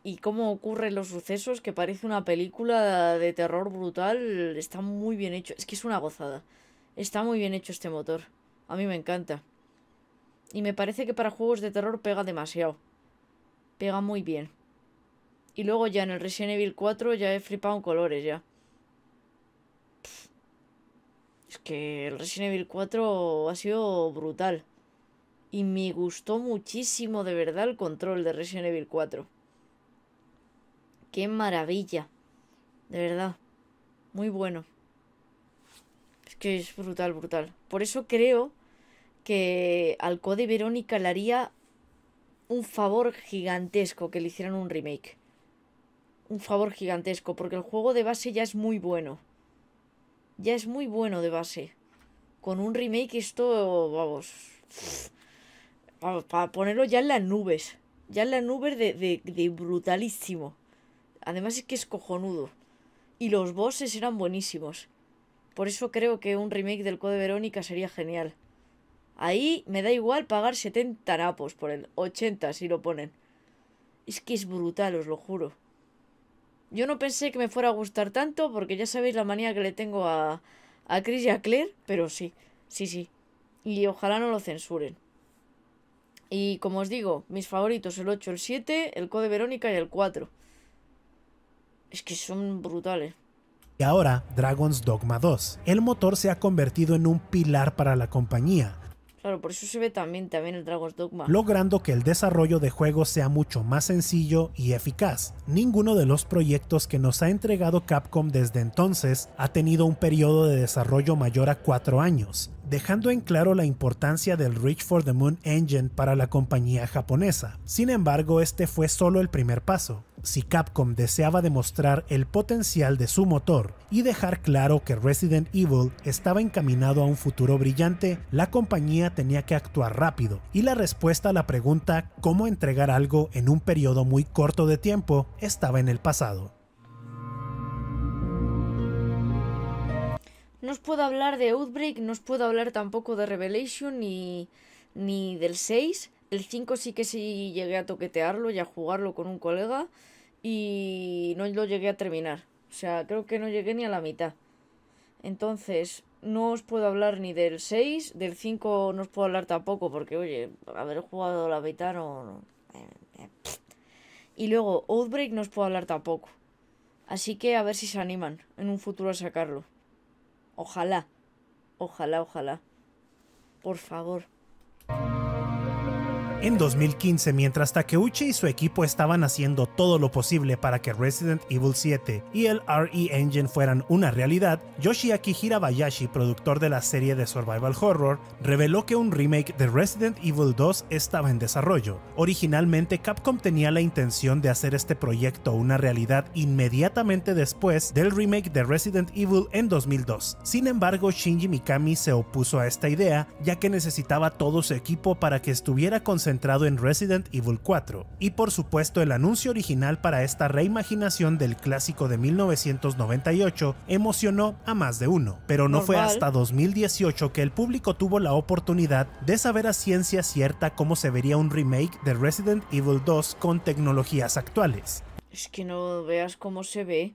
Y cómo ocurren los sucesos, que parece una película de terror brutal. Está muy bien hecho. Es que es una gozada. Está muy bien hecho este motor. A mí me encanta. Y me parece que para juegos de terror pega demasiado. Pega muy bien. Y luego ya en el Resident Evil 4 ya he flipado en colores ya. Es que el Resident Evil 4 ha sido brutal. Y me gustó muchísimo de verdad el control de Resident Evil 4. Qué maravilla. De verdad. Muy bueno. Es que es brutal, brutal. Por eso creo que al Code Verónica le haría un favor gigantesco que le hicieran un remake. Un favor gigantesco, porque el juego de base ya es muy bueno ya es muy bueno de base. Con un remake esto, vamos, para ponerlo ya en las nubes. Ya en las nubes de, de, brutalísimo. Además es que es cojonudo. Y los bosses eran buenísimos. Por eso creo que un remake del Code Verónica sería genial. Ahí me da igual pagar 70 napos por el 80 si lo ponen. Es que es brutal, os lo juro. Yo no pensé que me fuera a gustar tanto, porque ya sabéis la manía que le tengo a, a Chris y a Claire, pero sí, sí, sí. Y ojalá no lo censuren. Y como os digo, mis favoritos el 8, el 7, el Code Verónica y el 4. Es que son brutales. Y ahora, Dragon's Dogma 2. El motor se ha convertido en un pilar para la compañía por eso se ve también, también el Dragon's Dogma. Logrando que el desarrollo de juegos sea mucho más sencillo y eficaz. Ninguno de los proyectos que nos ha entregado Capcom desde entonces ha tenido un periodo de desarrollo mayor a 4 años, dejando en claro la importancia del Reach for the Moon Engine para la compañía japonesa. Sin embargo, este fue solo el primer paso. Si Capcom deseaba demostrar el potencial de su motor y dejar claro que Resident Evil estaba encaminado a un futuro brillante, la compañía tenía que actuar rápido, y la respuesta a la pregunta cómo entregar algo en un periodo muy corto de tiempo estaba en el pasado. No os puedo hablar de Outbreak, no os puedo hablar tampoco de Revelation ni, ni del 6. El 5 sí que sí llegué a toquetearlo y a jugarlo con un colega y no lo llegué a terminar. O sea, creo que no llegué ni a la mitad. Entonces, no os puedo hablar ni del 6, del 5 no os puedo hablar tampoco porque, oye, haber jugado la mitad no. Eh, eh, y luego, Outbreak no os puedo hablar tampoco. Así que a ver si se animan en un futuro a sacarlo. Ojalá. Ojalá, ojalá. Por favor. En 2015, mientras Takeuchi y su equipo estaban haciendo todo lo posible para que Resident Evil 7 y el RE Engine fueran una realidad, Yoshiaki Hirabayashi, productor de la serie de Survival Horror, reveló que un remake de Resident Evil 2 estaba en desarrollo. Originalmente, Capcom tenía la intención de hacer este proyecto una realidad inmediatamente después del remake de Resident Evil en 2002. Sin embargo, Shinji Mikami se opuso a esta idea, ya que necesitaba todo su equipo para que estuviera concentrado centrado en Resident Evil 4, y por supuesto el anuncio original para esta reimaginación del clásico de 1998 emocionó a más de uno, pero no fue hasta 2018 que el público tuvo la oportunidad de saber a ciencia cierta cómo se vería un remake de Resident Evil 2 con tecnologías actuales. Es que no veas cómo se ve.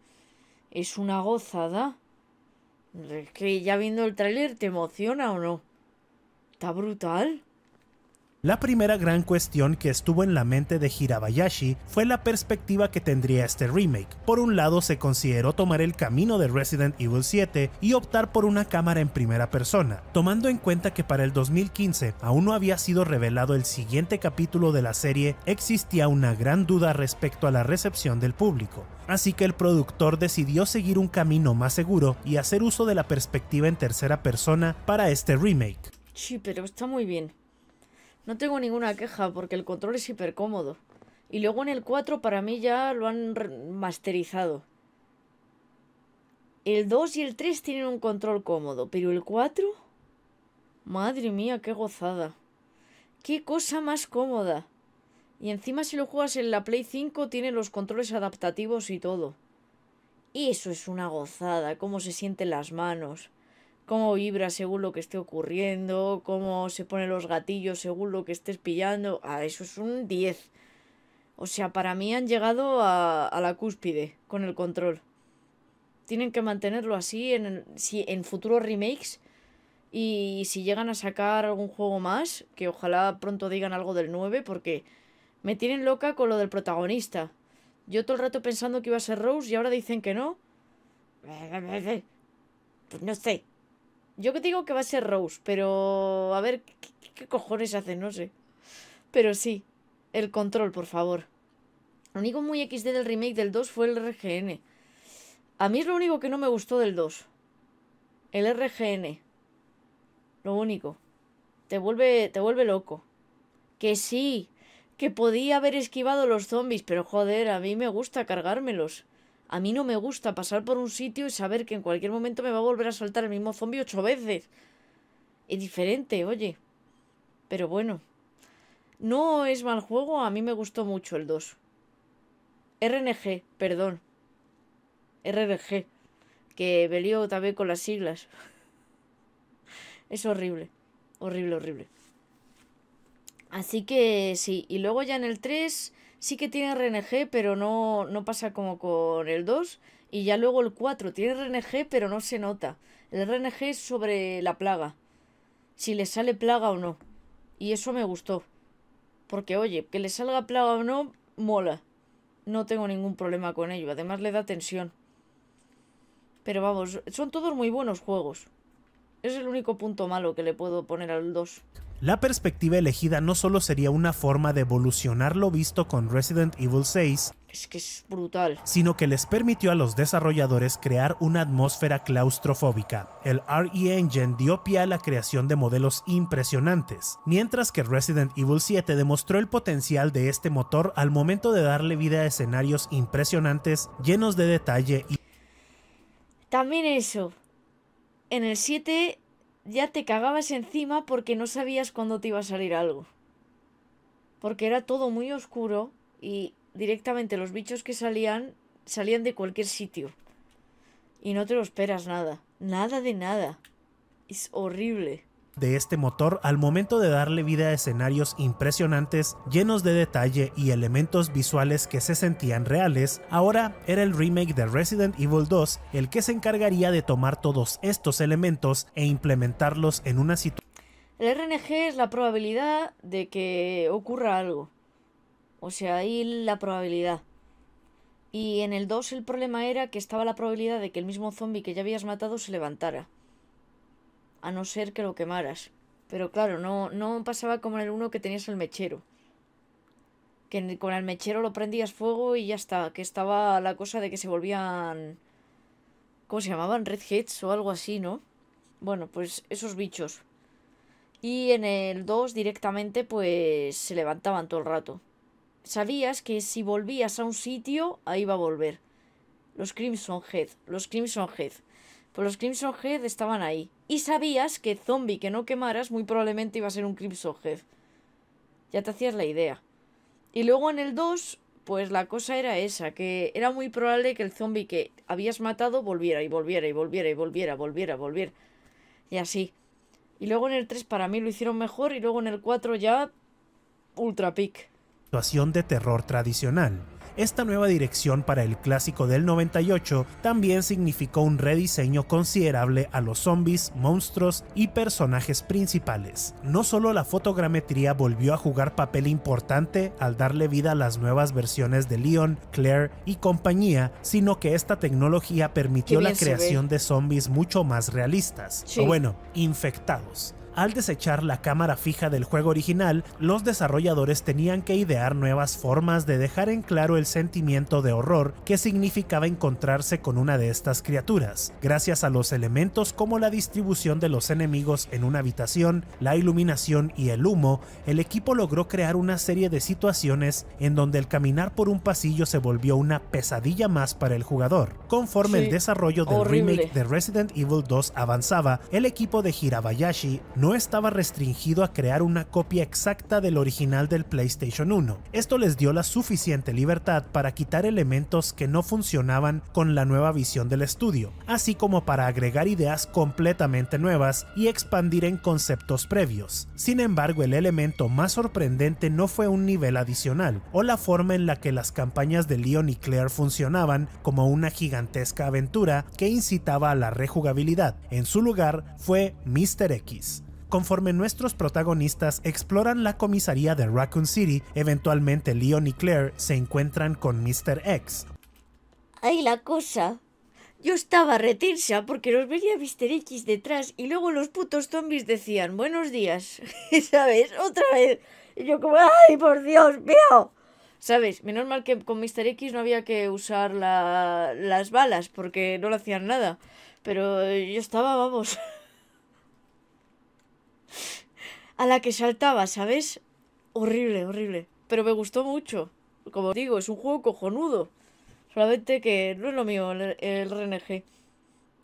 Es una gozada. Es que ya viendo el tráiler te emociona o no. Está brutal. La primera gran cuestión que estuvo en la mente de Hirabayashi fue la perspectiva que tendría este remake. Por un lado se consideró tomar el camino de Resident Evil 7 y optar por una cámara en primera persona, tomando en cuenta que para el 2015 aún no había sido revelado el siguiente capítulo de la serie, existía una gran duda respecto a la recepción del público. Así que el productor decidió seguir un camino más seguro y hacer uso de la perspectiva en tercera persona para este remake. Sí, pero está muy bien. No tengo ninguna queja porque el control es hiper cómodo. Y luego en el 4 para mí ya lo han masterizado. El 2 y el 3 tienen un control cómodo, pero el 4... Madre mía, qué gozada. Qué cosa más cómoda. Y encima si lo juegas en la Play 5 tiene los controles adaptativos y todo. Eso es una gozada, cómo se sienten las manos cómo vibra según lo que esté ocurriendo, cómo se ponen los gatillos según lo que estés pillando. Ah, eso es un 10. O sea, para mí han llegado a, la cúspide con el control. Tienen que mantenerlo así en, si, en futuros remakes. Y si llegan a sacar algún juego más, que ojalá pronto digan algo del 9, porque me tienen loca con lo del protagonista. Yo todo el rato pensando que iba a ser Rose y ahora dicen que no. [laughs] Pues no sé, yo que digo que va a ser Rose, pero a ver qué, cojones hace? no sé. Pero sí, el control, por favor. Lo único muy XD del remake del 2 fue el RGN. A mí es lo único que no me gustó del 2. El RGN. Lo único. Te vuelve, te vuelve loco. Que sí, que podía haber esquivado los zombies, pero joder, a mí me gusta cargármelos. A mí no me gusta pasar por un sitio y saber que en cualquier momento me va a volver a saltar el mismo zombie ocho veces. Es diferente, oye. Pero bueno. No es mal juego, a mí me gustó mucho el 2. RNG, perdón. RNG. Que velió otra también con las siglas. [laughs] es horrible. Horrible, horrible. Así que sí. Y luego ya en el 3 sí que tiene RNG, pero no, no pasa como con el 2. Y ya luego el 4 tiene RNG, pero no se nota. El RNG es sobre la plaga. Si le sale plaga o no. Y eso me gustó. Porque, oye, que le salga plaga o no, mola. No tengo ningún problema con ello. Además le da tensión. Pero vamos, son todos muy buenos juegos. Es el único punto malo que le puedo poner al 2. La perspectiva elegida no solo sería una forma de evolucionar lo visto con Resident Evil 6, es brutal. Sino que les permitió a los desarrolladores crear una atmósfera claustrofóbica. El RE Engine dio pie a la creación de modelos impresionantes, mientras que Resident Evil 7 demostró el potencial de este motor al momento de darle vida a escenarios impresionantes llenos de detalle y... También eso. En el 7 ya te cagabas encima porque no sabías cuándo te iba a salir algo. Porque era todo muy oscuro y directamente los bichos que salían salían de cualquier sitio. Y no te lo esperas nada. Nada de nada. Es horrible de este motor al momento de darle vida a escenarios impresionantes, llenos de detalle y elementos visuales que se sentían reales, ahora era el remake de Resident Evil 2 el que se encargaría de tomar todos estos elementos e implementarlos en una situación. El RNG es la probabilidad de que ocurra algo. O sea, ahí la probabilidad. Y en el 2 el problema era que estaba la probabilidad de que el mismo zombie que ya habías matado se levantara a no ser que lo quemaras. Pero claro, no, no pasaba como en el uno que tenías el mechero. Que con el mechero lo prendías fuego y ya está. Que estaba la cosa de que se volvían... ¿Cómo se llamaban? Redheads o algo así, ¿no? Bueno, pues esos bichos. Y en el 2 directamente pues se levantaban todo el rato. Sabías que si volvías a un sitio, ahí iba a volver. Los Crimson Head. Los Crimson Head. Pues los Crimson Head estaban ahí. Y sabías que zombie que no quemaras muy probablemente iba a ser un Crimson Head. Ya te hacías la idea. Y luego en el 2, pues la cosa era esa, que era muy probable que el zombie que habías matado volviera y volviera y volviera y volviera, volviera, volviera. Y así. Y luego en el 3 para mí lo hicieron mejor y luego en el 4 ya ultra pick. Situación de terror tradicional. Esta nueva dirección para el clásico del 98 también significó un rediseño considerable a los zombies, monstruos y personajes principales. No solo la fotogrametría volvió a jugar papel importante al darle vida a las nuevas versiones de Leon, Claire y compañía, sino que esta tecnología permitió la creación de zombies mucho más realistas, o bueno, infectados al desechar la cámara fija del juego original, los desarrolladores tenían que idear nuevas formas de dejar en claro el sentimiento de horror que significaba encontrarse con una de estas criaturas, gracias a los elementos como la distribución de los enemigos en una habitación, la iluminación y el humo, el equipo logró crear una serie de situaciones en donde el caminar por un pasillo se volvió una pesadilla más para el jugador. Conforme el desarrollo del remake de Resident Evil 2 avanzaba, el equipo de Hirabayashi no estaba restringido a crear una copia exacta del original del PlayStation 1. Esto les dio la suficiente libertad para quitar elementos que no funcionaban con la nueva visión del estudio, así como para agregar ideas completamente nuevas y expandir en conceptos previos. Sin embargo, el elemento más sorprendente no fue un nivel adicional, o la forma en la que las campañas de Leon y Claire funcionaban como una gigantesca aventura que incitaba a la rejugabilidad. En su lugar fue Mr. X, conforme nuestros protagonistas exploran la comisaría de Raccoon City, eventualmente Leon y Claire se encuentran con Mr. X. ¡Ay, la cosa. Yo estaba retensa porque los veía Mr. X detrás y luego los putos zombies decían buenos días. [laughs] ¿Sabes? Otra vez. Y yo como, ¡ay, por Dios mío! ¿Sabes? Menos mal que con Mr. X no había que usar las balas porque no le hacían nada. Pero yo estaba, vamos. [laughs] a la que saltaba, ¿sabes? Horrible, horrible. Pero me gustó mucho. Como digo, es un juego cojonudo. Solamente que no es lo mío el, el RNG.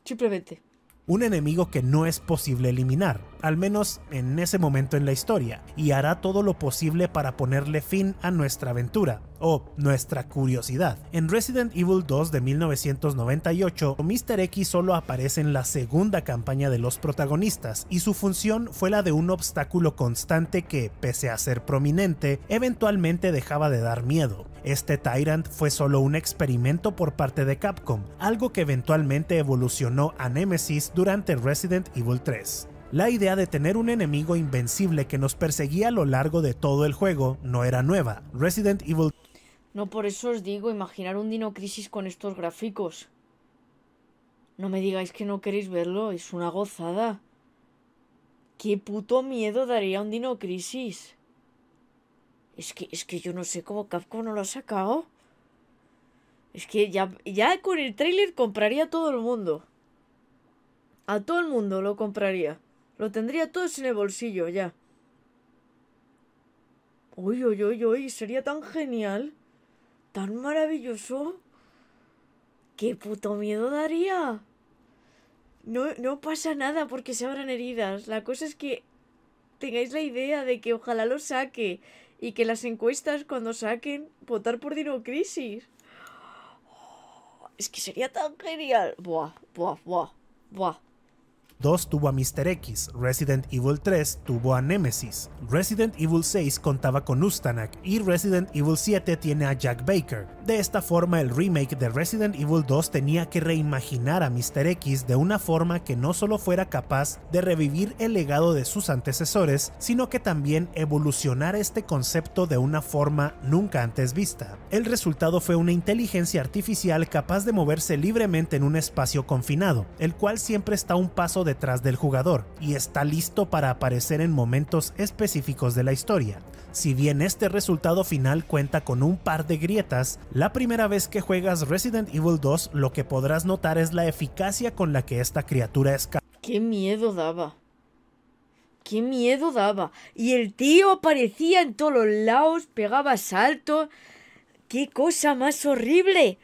Simplemente. Un enemigo que no es posible eliminar al menos en ese momento en la historia, y hará todo lo posible para ponerle fin a nuestra aventura, o nuestra curiosidad. En Resident Evil 2 de 1998, Mr. X solo aparece en la segunda campaña de los protagonistas, y su función fue la de un obstáculo constante que, pese a ser prominente, eventualmente dejaba de dar miedo. Este Tyrant fue solo un experimento por parte de Capcom, algo que eventualmente evolucionó a Nemesis durante Resident Evil 3. La idea de tener un enemigo invencible que nos perseguía a lo largo de todo el juego no era nueva. Resident Evil... No por eso os digo, imaginar un Dino Crisis con estos gráficos. No me digáis que no queréis verlo, es una gozada. ¿Qué puto miedo daría un Dino Crisis? Es que, es que yo no sé cómo Capcom no lo ha sacado. Es que ya, ya con el trailer compraría a todo el mundo. A todo el mundo lo compraría. Lo tendría todo en el bolsillo ya. Uy, uy, uy, uy, sería tan genial. Tan maravilloso. ¡Qué puto miedo daría! No, pasa nada porque se abran heridas. La cosa es que tengáis la idea de que ojalá lo saque y que las encuestas cuando saquen votar por Dinocrisis. es que sería tan genial. Buah, buah, buah, buah. 2 tuvo a Mr. X, Resident Evil 3 tuvo a Nemesis, Resident Evil 6 contaba con Ustanak y Resident Evil 7 tiene a Jack Baker. De esta forma el remake de Resident Evil 2 tenía que reimaginar a Mr. X de una forma que no solo fuera capaz de revivir el legado de sus antecesores, sino que también evolucionar este concepto de una forma nunca antes vista. El resultado fue una inteligencia artificial capaz de moverse libremente en un espacio confinado, el cual siempre está a un paso de detrás del jugador y está listo para aparecer en momentos específicos de la historia. Si bien este resultado final cuenta con un par de grietas, la primera vez que juegas Resident Evil 2 lo que podrás notar es la eficacia con la que esta criatura escapa. ¡Qué miedo daba! ¡Qué miedo daba! Y el tío aparecía en todos los lados, pegaba salto. ¡Qué cosa más horrible!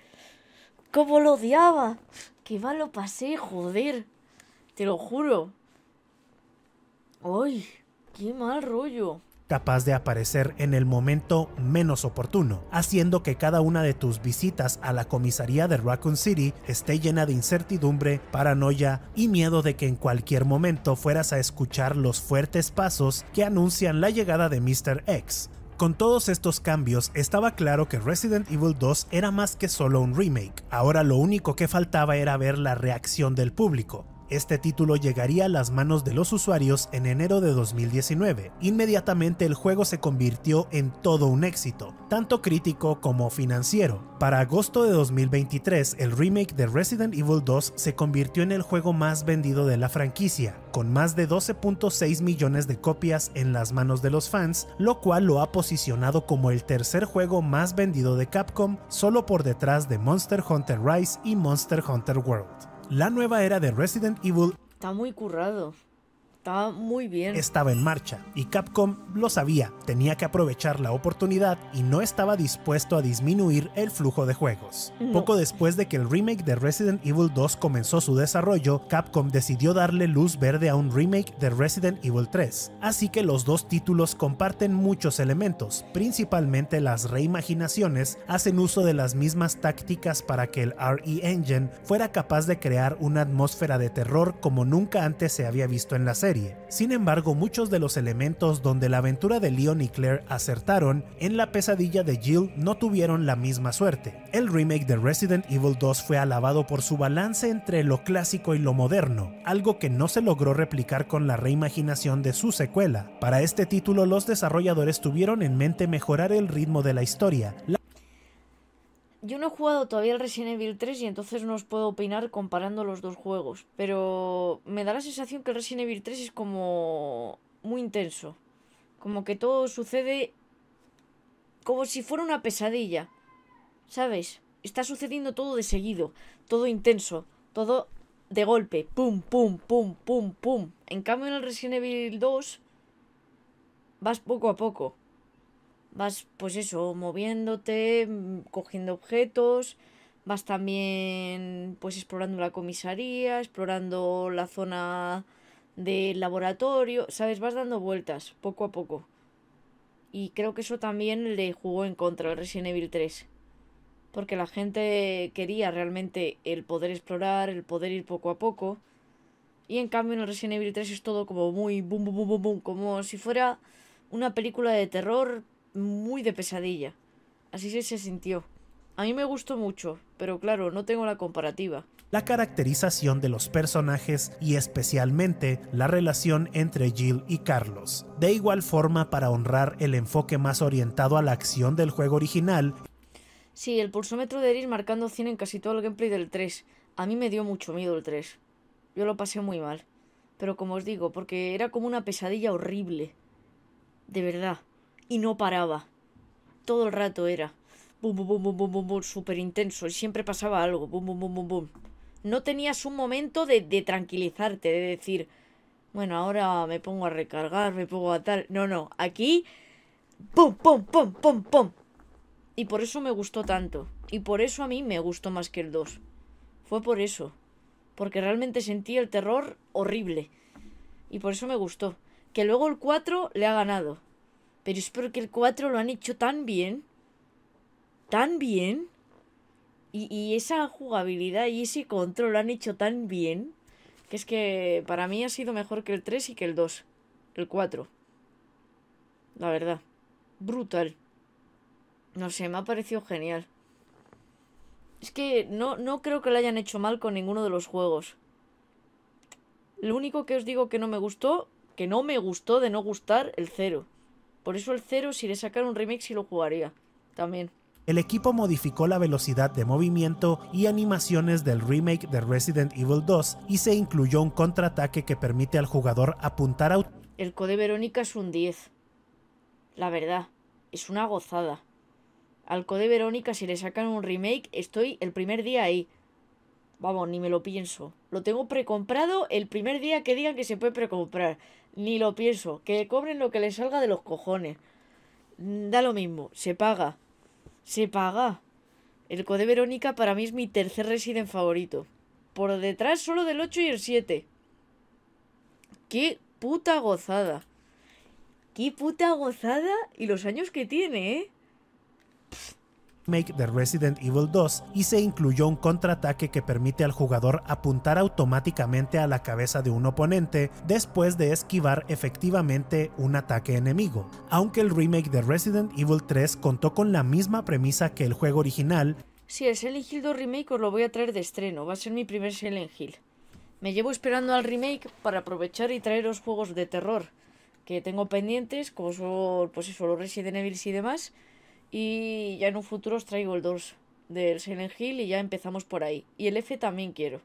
¡Cómo lo odiaba! ¡Qué malo pasé, joder! Te lo juro. ¡Ay! ¡Qué mal rollo! capaz de aparecer en el momento menos oportuno, haciendo que cada una de tus visitas a la comisaría de Raccoon City esté llena de incertidumbre, paranoia y miedo de que en cualquier momento fueras a escuchar los fuertes pasos que anuncian la llegada de Mr. X. Con todos estos cambios, estaba claro que Resident Evil 2 era más que solo un remake, ahora lo único que faltaba era ver la reacción del público, este título llegaría a las manos de los usuarios en enero de 2019. Inmediatamente el juego se convirtió en todo un éxito, tanto crítico como financiero. Para agosto de 2023, el remake de Resident Evil 2 se convirtió en el juego más vendido de la franquicia, con más de 12.6 millones de copias en las manos de los fans, lo cual lo ha posicionado como el tercer juego más vendido de Capcom, solo por detrás de Monster Hunter Rise y Monster Hunter World la nueva era de Resident Evil. Está muy currado. Estaba en marcha y Capcom lo sabía, tenía que aprovechar la oportunidad y no estaba dispuesto a disminuir el flujo de juegos. Poco después de que el remake de Resident Evil 2 comenzó su desarrollo, Capcom decidió darle luz verde a un remake de Resident Evil 3, así que los dos títulos comparten muchos elementos, principalmente las reimaginaciones hacen uso de las mismas tácticas para que el RE Engine fuera capaz de crear una atmósfera de terror como nunca antes se había visto en la serie sin embargo, muchos de los elementos donde la aventura de Leon y Claire acertaron en la pesadilla de Jill no tuvieron la misma suerte. El remake de Resident Evil 2 fue alabado por su balance entre lo clásico y lo moderno, algo que no se logró replicar con la reimaginación de su secuela. Para este título, los desarrolladores tuvieron en mente mejorar el ritmo de la historia, yo no he jugado todavía el Resident Evil 3 y entonces no os puedo opinar comparando los dos juegos, pero me da la sensación que el Resident Evil 3 es como muy intenso, como que todo sucede como si fuera una pesadilla, ¿sabes? Está sucediendo todo de seguido, todo intenso, todo de golpe, pum, pum, pum, pum, pum. En cambio en el Resident Evil 2 vas poco a poco vas pues eso, moviéndote, mm, cogiendo objetos, vas también pues explorando la comisaría, explorando la zona del laboratorio, sabes, vas dando vueltas poco a poco. Y creo que eso también le jugó en contra al Resident Evil 3. Porque la gente quería realmente el poder explorar, el poder ir poco a poco. Y en cambio en el Resident Evil 3 es todo como muy boom, boom, boom, boom, boom como si fuera una película de terror muy de pesadilla. Así se sintió. A mí me gustó mucho, pero claro, no tengo la comparativa. La caracterización de los personajes y especialmente la relación entre Jill y Carlos. De igual forma, para honrar el enfoque más orientado a la acción del juego original. Sí, el pulsómetro de Eris marcando 100 en casi todo el gameplay del 3. A mí me dio mucho miedo el 3. Yo lo pasé muy mal. Pero como os digo, porque era como una pesadilla horrible. De verdad y no paraba. Todo el rato era bum, bum, bum, bum, bum, bum, súper intenso y siempre pasaba algo, bum, bum, bum, bum, bum. No tenías un momento de, de tranquilizarte, de decir, bueno, ahora me pongo a recargar, me pongo a tal. No, no, aquí, pum, pum, pum, pum, pum. Y por eso me gustó tanto. Y por eso a mí me gustó más que el 2. Fue por eso. Porque realmente sentí el terror horrible. Y por eso me gustó. Que luego el 4 le ha ganado. Pero es porque el 4 lo han hecho tan bien. Tan bien. Y, esa jugabilidad y ese control lo han hecho tan bien. Que es que para mí ha sido mejor que el 3 y que el 2. El 4. La verdad. Brutal. No sé, me ha parecido genial. Es que no, no creo que lo hayan hecho mal con ninguno de los juegos. Lo único que os digo que no me gustó, que no me gustó de no gustar el 0. Por eso el cero, si le sacan un remake, sí lo jugaría. También. El equipo modificó la velocidad de movimiento y animaciones del remake de Resident Evil 2 y se incluyó un contraataque que permite al jugador apuntar a... El Code Verónica es un 10. La verdad, es una gozada. Al Code Verónica si le sacan un remake, estoy el primer día ahí. Vamos, ni me lo pienso. Lo tengo precomprado el primer día que digan que se puede precomprar. Ni lo pienso. Que cobren lo que les salga de los cojones. Mm, da lo mismo. Se paga. Se paga. El Code Verónica para mí es mi tercer Resident favorito. Por detrás solo del 8 y el 7. ¡Qué puta gozada! ¡Qué puta gozada! Y los años que tiene, ¿eh? remake de Resident Evil 2 y se incluyó un contraataque que permite al jugador apuntar automáticamente a la cabeza de un oponente después de esquivar efectivamente un ataque enemigo. Aunque el remake de Resident Evil 3 contó con la misma premisa que el juego original, si el Silent Hill 2 Remake os lo voy a traer de estreno, va a ser mi primer Silent Hill. Me llevo esperando al remake para aprovechar y traer los juegos de terror que tengo pendientes, como son pues Resident Evil y demás. Y ya en un futuro os traigo el 2 del Silent Hill y ya empezamos por ahí. Y el F también quiero.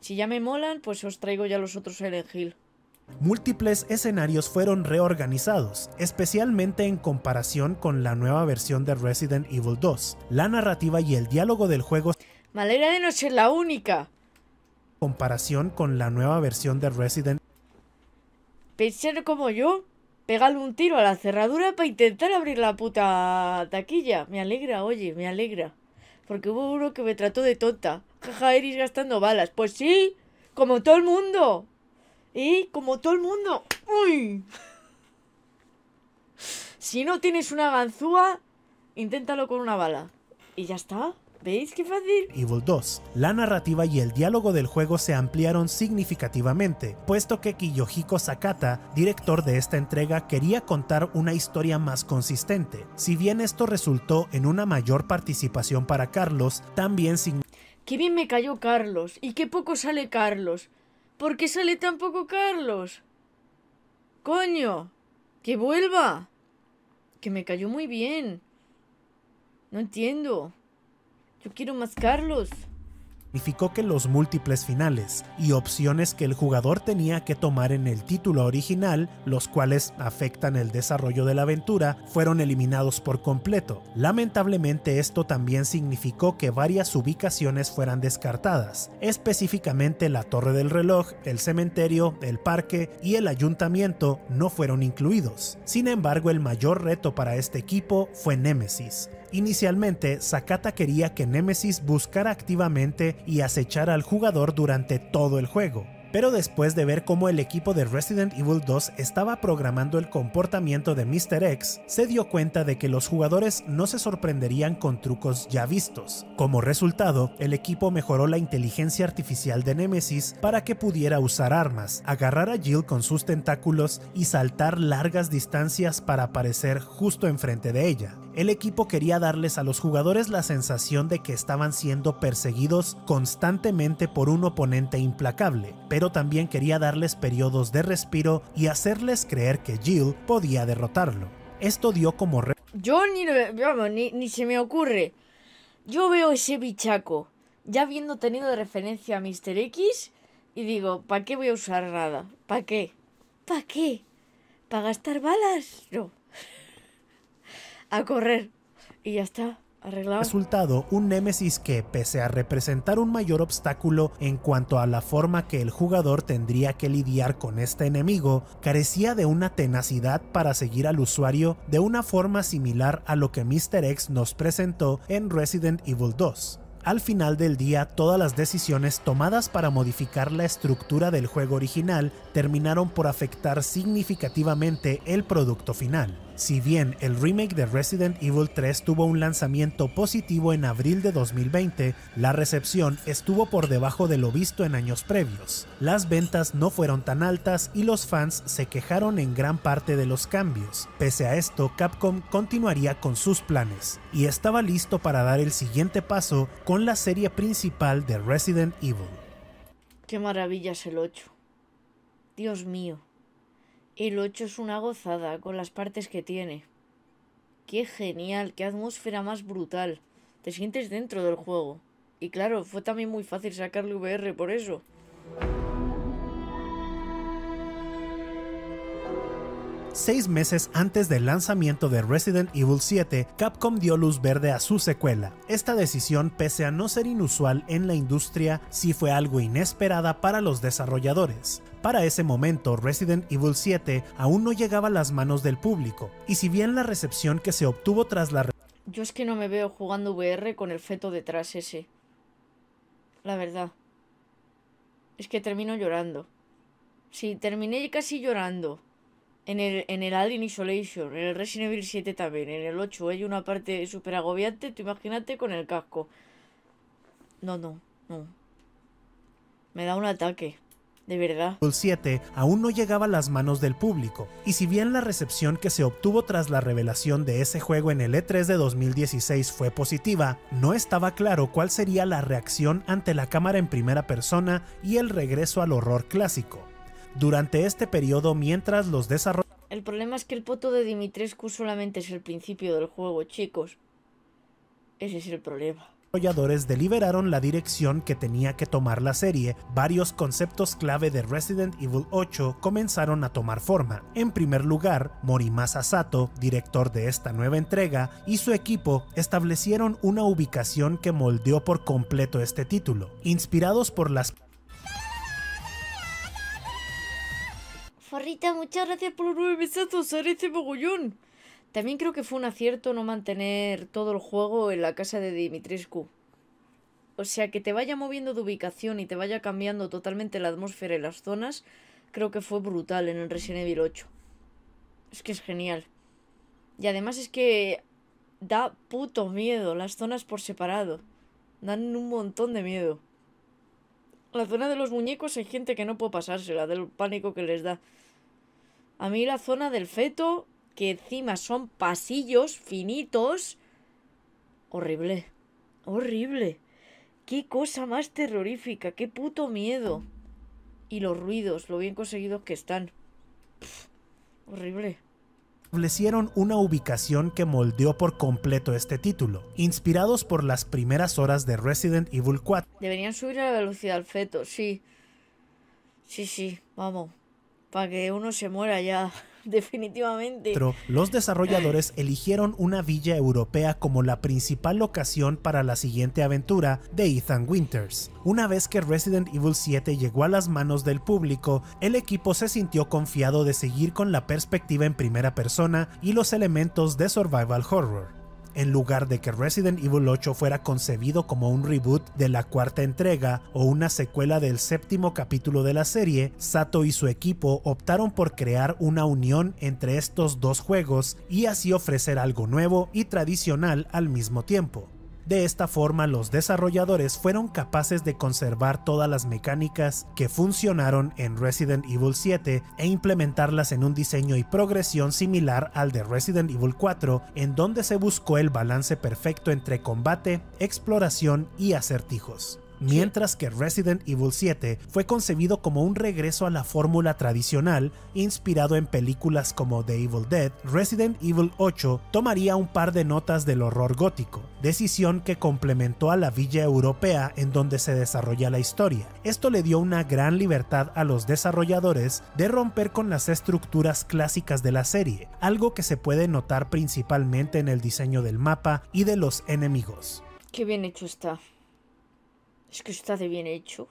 Si ya me molan, pues os traigo ya los otros Silent Hill. Múltiples escenarios fueron reorganizados, especialmente en comparación con la nueva versión de Resident Evil 2. La narrativa y el diálogo del juego... madera de noche la única. Comparación con la nueva versión de Resident... Pensar como yo, pegarle un tiro a la cerradura para intentar abrir la puta taquilla. Me alegra, oye, me alegra. Porque hubo uno que me trató de tonta. Jaja, Eris gastando balas. Pues sí, como todo el mundo. Y como todo el mundo. ¡Uy! Si no tienes una ganzúa, inténtalo con una bala. Y ya está. ¿Veis qué fácil? Evil 2. La narrativa y el diálogo del juego se ampliaron significativamente, puesto que Kiyohiko Sakata, director de esta entrega, quería contar una historia más consistente. Si bien esto resultó en una mayor participación para Carlos, también significó... Qué bien me cayó Carlos, y qué poco sale Carlos. ¿Por qué sale tan poco Carlos? ¡Coño! ¡Que vuelva! Que me cayó muy bien. No entiendo. Yo quiero más Carlos. Significó que los múltiples finales y opciones que el jugador tenía que tomar en el título original, los cuales afectan el desarrollo de la aventura, fueron eliminados por completo. Lamentablemente esto también significó que varias ubicaciones fueran descartadas, específicamente la Torre del Reloj, el cementerio, el parque y el ayuntamiento no fueron incluidos. Sin embargo, el mayor reto para este equipo fue Nemesis, Inicialmente, Sakata quería que Nemesis buscara activamente y acechara al jugador durante todo el juego, pero después de ver cómo el equipo de Resident Evil 2 estaba programando el comportamiento de Mr. X, se dio cuenta de que los jugadores no se sorprenderían con trucos ya vistos. Como resultado, el equipo mejoró la inteligencia artificial de Nemesis para que pudiera usar armas, agarrar a Jill con sus tentáculos y saltar largas distancias para aparecer justo enfrente de ella. El equipo quería darles a los jugadores la sensación de que estaban siendo perseguidos constantemente por un oponente implacable, pero también quería darles periodos de respiro y hacerles creer que Jill podía derrotarlo. Esto dio como re Yo ni, ni, ni se me ocurre. Yo veo ese bichaco, ya habiendo tenido de referencia a Mr. X, y digo, ¿para qué voy a usar nada? ¿Para qué? ¿Para qué? ¿Para gastar balas? No. [laughs] a correr. Y ya está. Resultado, un Némesis que, pese a representar un mayor obstáculo en cuanto a la forma que el jugador tendría que lidiar con este enemigo, carecía de una tenacidad para seguir al usuario de una forma similar a lo que Mr. X nos presentó en Resident Evil 2 al final del día todas las decisiones tomadas para modificar la estructura del juego original terminaron por afectar significativamente el producto final. Si bien el remake de Resident Evil 3 tuvo un lanzamiento positivo en abril de 2020, la recepción estuvo por debajo de lo visto en años previos. Las ventas no fueron tan altas y los fans se quejaron en gran parte de los cambios. Pese a esto, Capcom continuaría con sus planes y estaba listo para dar el siguiente paso con la serie principal de Resident Evil. Qué maravilla es el 8. Dios mío. El 8 es una gozada con las partes que tiene. ¡Qué genial! ¡Qué atmósfera más brutal! Te sientes dentro del juego. Y claro, fue también muy fácil sacarle VR por eso. Seis meses antes del lanzamiento de Resident Evil 7, Capcom dio luz verde a su secuela. Esta decisión, pese a no ser inusual en la industria, sí fue algo inesperada para los desarrolladores. Para ese momento, Resident Evil 7 aún no llegaba a las manos del público, y si bien la recepción que se obtuvo tras la... Yo es que no me veo jugando VR con el feto detrás ese. La verdad. Es que termino llorando. Sí, terminé casi llorando. En el, en el Alien Isolation, en el Resident Evil 7 también, en el 8 hay una parte súper agobiante, tú imagínate con el casco. No, no, no. Me da un ataque. De verdad. El 7 aún no llegaba a las manos del público, y si bien la recepción que se obtuvo tras la revelación de ese juego en el E3 de 2016 fue positiva, no estaba claro cuál sería la reacción ante la cámara en primera persona y el regreso al horror clásico durante este periodo mientras los desarrolladores... El problema es que el poto de Dimitrescu solamente es el principio del juego, chicos. Ese es el problema Los desarrolladores deliberaron la dirección que tenía que tomar la serie, varios conceptos clave de Resident Evil 8 comenzaron a tomar forma. En primer lugar, Morimasa Sato, director de esta nueva entrega, y su equipo establecieron una ubicación que moldeó por completo este título. Inspirados por las muchas gracias por los nueve besazos, este mogollón. También creo que fue un acierto no mantener todo el juego en la casa de Dimitrescu. O sea, que te vaya moviendo de ubicación y te vaya cambiando totalmente la atmósfera y las zonas, creo que fue brutal en el Resident Evil 8. Es que es genial. Y además es que da puto miedo las zonas por separado. Dan un montón de miedo. La zona de los muñecos hay gente que no puede pasársela, del pánico que les da. A mí la zona del feto, que encima son pasillos finitos. Horrible. Horrible. Qué cosa más terrorífica, qué puto miedo. Y los ruidos, lo bien conseguidos que están. horrible. horrible establecieron una ubicación que moldeó por completo este título, inspirados por las primeras horas de Resident Evil 4. Deberían subir a la velocidad al feto, sí. Sí, sí, vamos para que uno se muera ya [laughs] definitivamente. Pero los desarrolladores [laughs] eligieron una villa europea como la principal locación para la siguiente aventura de Ethan Winters. Una vez que Resident Evil 7 llegó a las manos del público, el equipo se sintió confiado de seguir con la perspectiva en primera persona y los elementos de survival horror en lugar de que Resident Evil 8 fuera concebido como un reboot de la cuarta entrega o una secuela del séptimo capítulo de la serie, Sato y su equipo optaron por crear una unión entre estos dos juegos y así ofrecer algo nuevo y tradicional al mismo tiempo. De esta forma los desarrolladores fueron capaces de conservar todas las mecánicas que funcionaron en Resident Evil 7 e implementarlas en un diseño y progresión similar al de Resident Evil 4, en donde se buscó el balance perfecto entre combate, exploración y acertijos mientras que Resident Evil 7 fue concebido como un regreso a la fórmula tradicional, inspirado en películas como The Evil Dead, Resident Evil 8 tomaría un par de notas del horror gótico, decisión que complementó a la villa europea en donde se desarrolla la historia. Esto le dio una gran libertad a los desarrolladores de romper con las estructuras clásicas de la serie, algo que se puede notar principalmente en el diseño del mapa y de los enemigos. Qué bien hecho está. Es que está de bien hecho.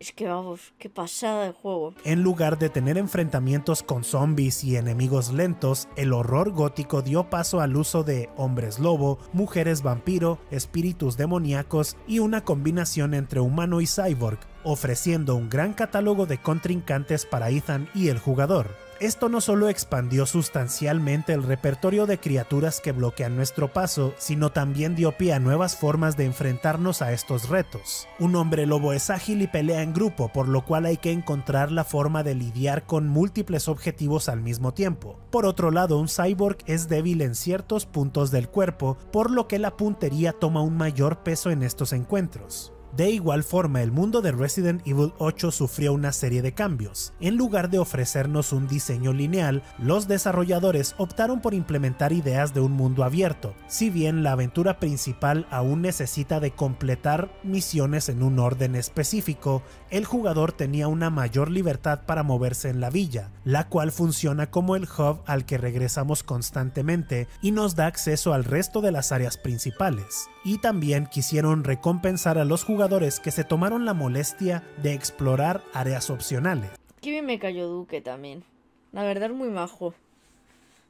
Es que vamos, qué pasada de juego. En lugar de tener enfrentamientos con zombies y enemigos lentos, el horror gótico dio paso al uso de hombres lobo, mujeres vampiro, espíritus demoníacos y una combinación entre humano y cyborg, ofreciendo un gran catálogo de contrincantes para Ethan y el jugador. Esto no solo expandió sustancialmente el repertorio de criaturas que bloquean nuestro paso, sino también dio pie a nuevas formas de enfrentarnos a estos retos. Un hombre lobo es ágil y pelea en grupo, por lo cual hay que encontrar la forma de lidiar con múltiples objetivos al mismo tiempo. Por otro lado, un cyborg es débil en ciertos puntos del cuerpo, por lo que la puntería toma un mayor peso en estos encuentros. De igual forma, el mundo de Resident Evil 8 sufrió una serie de cambios. En lugar de ofrecernos un diseño lineal, los desarrolladores optaron por implementar ideas de un mundo abierto, si bien la aventura principal aún necesita de completar misiones en un orden específico el jugador tenía una mayor libertad para moverse en la villa, la cual funciona como el hub al que regresamos constantemente y nos da acceso al resto de las áreas principales. Y también quisieron recompensar a los jugadores que se tomaron la molestia de explorar áreas opcionales. Qué bien me cayó Duque también. La verdad muy majo.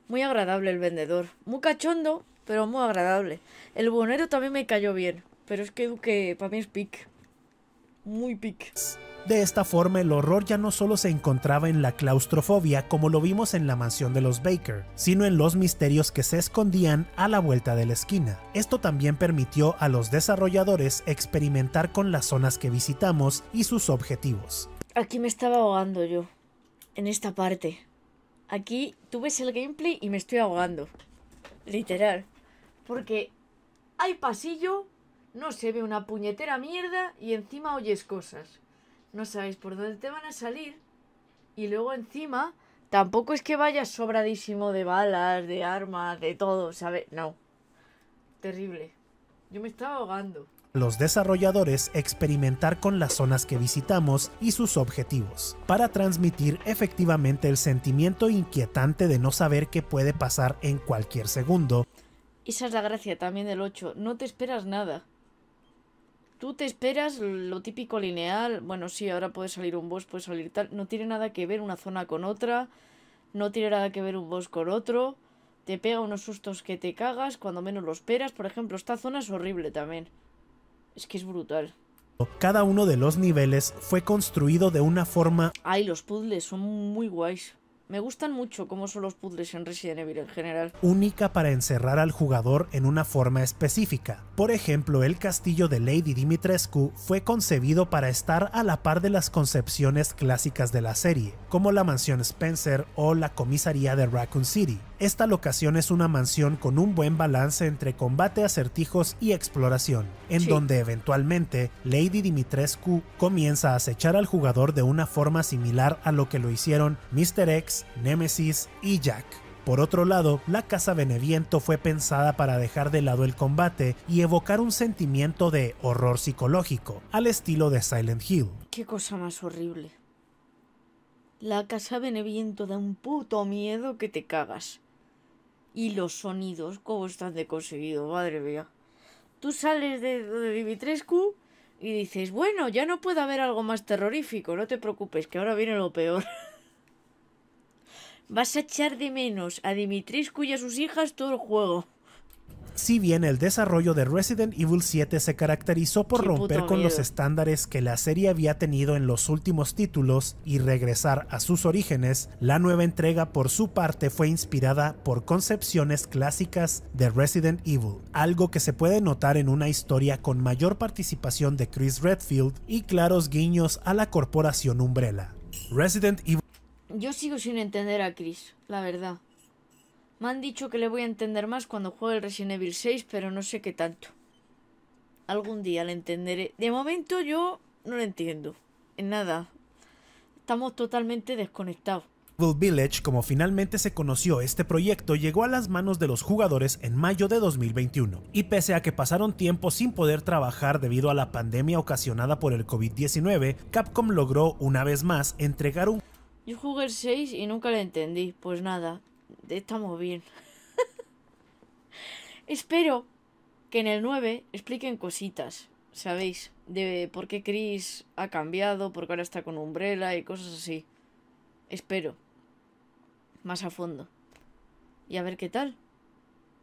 Muy agradable el vendedor. Muy cachondo, pero muy agradable. El bonero también me cayó bien. Pero es que Duque para mí es pick muy pic. De esta forma el horror ya no solo se encontraba en la claustrofobia como lo vimos en la mansión de los Baker, sino en los misterios que se escondían a la vuelta de la esquina. Esto también permitió a los desarrolladores experimentar con las zonas que visitamos y sus objetivos. Aquí me estaba ahogando yo, en esta parte. Aquí tú el gameplay y me estoy ahogando. Literal. Porque hay pasillo, no se ve una puñetera mierda y encima oyes cosas. No sabes por dónde te van a salir. Y luego encima, tampoco es que vayas sobradísimo de balas, de armas, de todo, ¿sabes? No. Terrible. Yo me estaba ahogando los desarrolladores experimentar con las zonas que visitamos y sus objetivos, para transmitir efectivamente el sentimiento inquietante de no saber qué puede pasar en cualquier segundo. Esa es la gracia también del 8, no te esperas nada. Tú te esperas lo típico lineal, bueno, sí, ahora puede salir un boss, puede salir tal, no tiene nada que ver una zona con otra, no tiene nada que ver un boss con otro, te pega unos sustos que te cagas cuando menos lo esperas, por ejemplo, esta zona es horrible también, es que es brutal. Cada uno de los niveles fue construido de una forma... Ay, los puzzles son muy guays. Me gustan mucho cómo son los puzzles en Resident Evil en general. Única para encerrar al jugador en una forma específica. Por ejemplo, el castillo de Lady Dimitrescu fue concebido para estar a la par de las concepciones clásicas de la serie, como la mansión Spencer o la comisaría de Raccoon City. Esta locación es una mansión con un buen balance entre combate, acertijos y exploración, en donde eventualmente Lady Dimitrescu comienza a acechar al jugador de una forma similar a lo que lo hicieron Mr. X, Nemesis y Jack. Por otro lado, la Casa Beneviento fue pensada para dejar de lado el combate y evocar un sentimiento de horror psicológico, al estilo de Silent Hill. Qué cosa más horrible. La Casa Beneviento da un puto miedo que te cagas. Y los sonidos, ¿cómo están de conseguido? Madre mía. Tú sales de, de Dimitrescu y dices, bueno, ya no puede haber algo más terrorífico, no te preocupes, que ahora viene lo peor. [laughs] Vas a echar de menos a Dimitrescu y a sus hijas todo el juego. Si bien el desarrollo de Resident Evil 7 se caracterizó por romper con los estándares que la serie había tenido en los últimos títulos y regresar a sus orígenes, la nueva entrega por su parte fue inspirada por concepciones clásicas de Resident Evil, algo que se puede notar en una historia con mayor participación de Chris Redfield y claros guiños a la corporación Umbrella. Resident Evil Yo sigo sin entender a Chris, la verdad. Me han dicho que le voy a entender más cuando juegue el Resident Evil 6, pero no sé qué tanto. Algún día le entenderé. De momento yo no lo entiendo. En nada. Estamos totalmente desconectados. Village, como finalmente se conoció este proyecto, llegó a las manos de los jugadores en mayo de 2021, y pese a que pasaron tiempo sin poder trabajar debido a la pandemia ocasionada por el COVID-19, Capcom logró una vez más entregar un... Yo jugué el 6 y nunca lo entendí, pues nada, estamos bien. [laughs] Espero que en el 9 expliquen cositas, ¿sabéis? De por qué Chris ha cambiado, por qué ahora está con Umbrella y cosas así. Espero. Más a fondo. Y a ver qué tal.